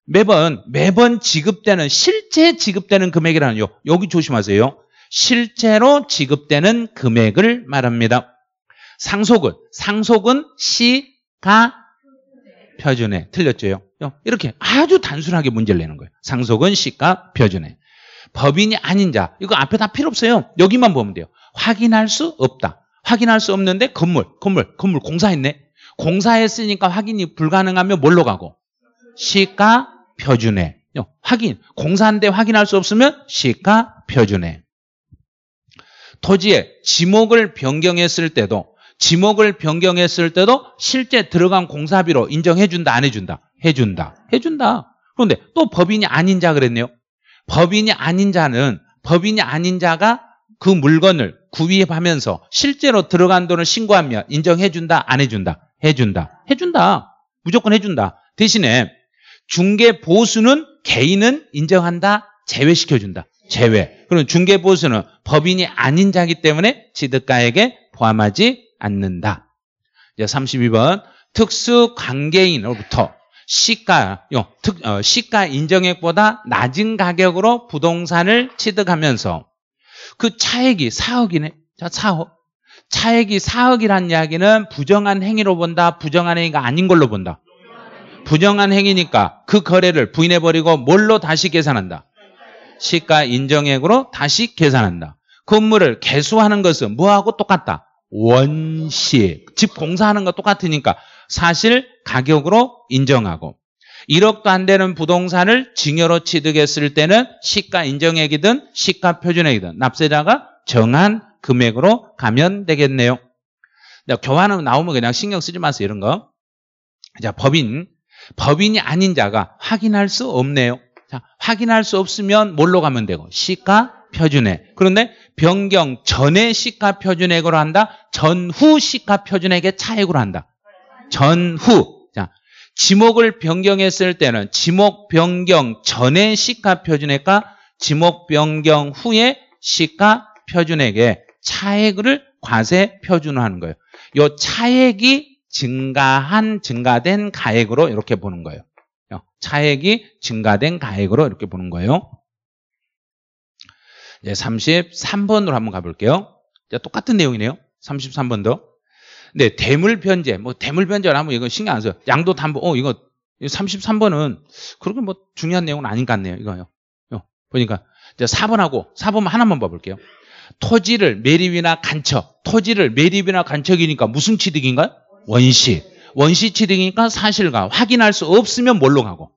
매번 매번 지급되는 실제 지급되는 금액이라는 요 여기 조심하세요. 실제로 지급되는 금액을 말합니다. 상속은 상속은 시가 표준에 틀렸죠요. 어, 이렇게 아주 단순하게 문제를 내는 거예요. 상속은 시가 표준에. 법인이 아닌 자, 이거 앞에 다 필요 없어요. 여기만 보면 돼요. 확인할 수 없다. 확인할 수 없는데 건물, 건물, 건물 공사했네. 공사했으니까 확인이 불가능하면 뭘로 가고? 시가 표준에. 어, 확인, 공사한데 확인할 수 없으면 시가 표준에. 토지에 지목을 변경했을 때도 지목을 변경했을 때도 실제 들어간 공사비로 인정해준다 안 해준다 해준다. 해준다. 그런데 또 법인이 아닌 자 그랬네요. 법인이 아닌 자는 법인이 아닌 자가 그 물건을 구입하면서 실제로 들어간 돈을 신고하면 인정해준다, 안 해준다, 해준다, 해준다, 무조건 해준다. 대신에 중개 보수는 개인은 인정한다, 제외시켜준다, 제외. 그럼 중개 보수는 법인이 아닌 자기 때문에 지득가에게 포함하지 않는다. 이제 32번 특수 관계인으로부터 시가요, 특, 어, 시가 인정액보다 낮은 가격으로 부동산을 취득하면서 그 차액이 4억이네. 자, 4억. 차액이 4억이란 이야기는 부정한 행위로 본다, 부정한 행위가 아닌 걸로 본다. 부정한 행위니까 그 거래를 부인해버리고 뭘로 다시 계산한다? 시가 인정액으로 다시 계산한다. 건물을 개수하는 것은 뭐하고 똑같다? 원시. 집 공사하는 거 똑같으니까 사실 가격으로 인정하고 1억도 안 되는 부동산을 증여로 취득했을 때는 시가 인정액이든 시가 표준액이든 납세자가 정한 금액으로 가면 되겠네요. 교환은 나오면 그냥 신경 쓰지 마세요. 이런 거. 자, 법인. 법인이 아닌 자가 확인할 수 없네요. 자, 확인할 수 없으면 뭘로 가면 되고? 시가 표준액. 그런데 변경 전에 시가 표준액으로 한다. 전후 시가 표준액의 차액으로 한다. 전후. 자, 지목을 변경했을 때는 지목 변경 전에 시가 표준액과 지목 변경 후에 시가 표준액의 차액을 과세 표준화하는 거예요. 이 차액이 증가한 증가된 가액으로 이렇게 보는 거예요. 차액이 증가된 가액으로 이렇게 보는 거예요. 이제 33번으로 한번 가볼게요. 똑같은 내용이네요. 33번도. 근데 네, 대물 변제, 뭐 대물 변제를 하면 이건 신경 안 써요. 양도 담보, 어 이거 33번은 그렇게 뭐 중요한 내용은 아닌 것 같네요. 이거요. 보니까 이제 4번하고 4번 하나만 봐볼게요. 토지를 매립이나 간척, 토지를 매립이나 간척이니까 무슨 취득인가요? 원시. 원시 취득이니까 사실과 확인할 수 없으면 뭘로 가고?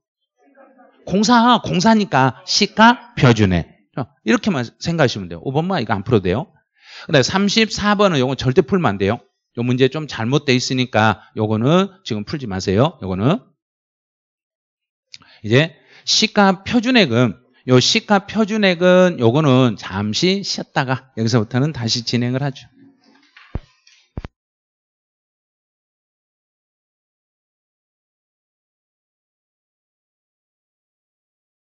공사, 공사니까 시가 표준에. 이렇게만 생각하시면 돼요. 5번만 이거 안 풀어도 돼요. 근데 34번은 이건 절대 풀면 안 돼요. 요 문제 좀 잘못돼 있으니까 요거는 지금 풀지 마세요. 요거는 이제 시가 표준액은 요 시가 표준액은 요거는 잠시 쉬었다가 여기서부터는 다시 진행을 하죠.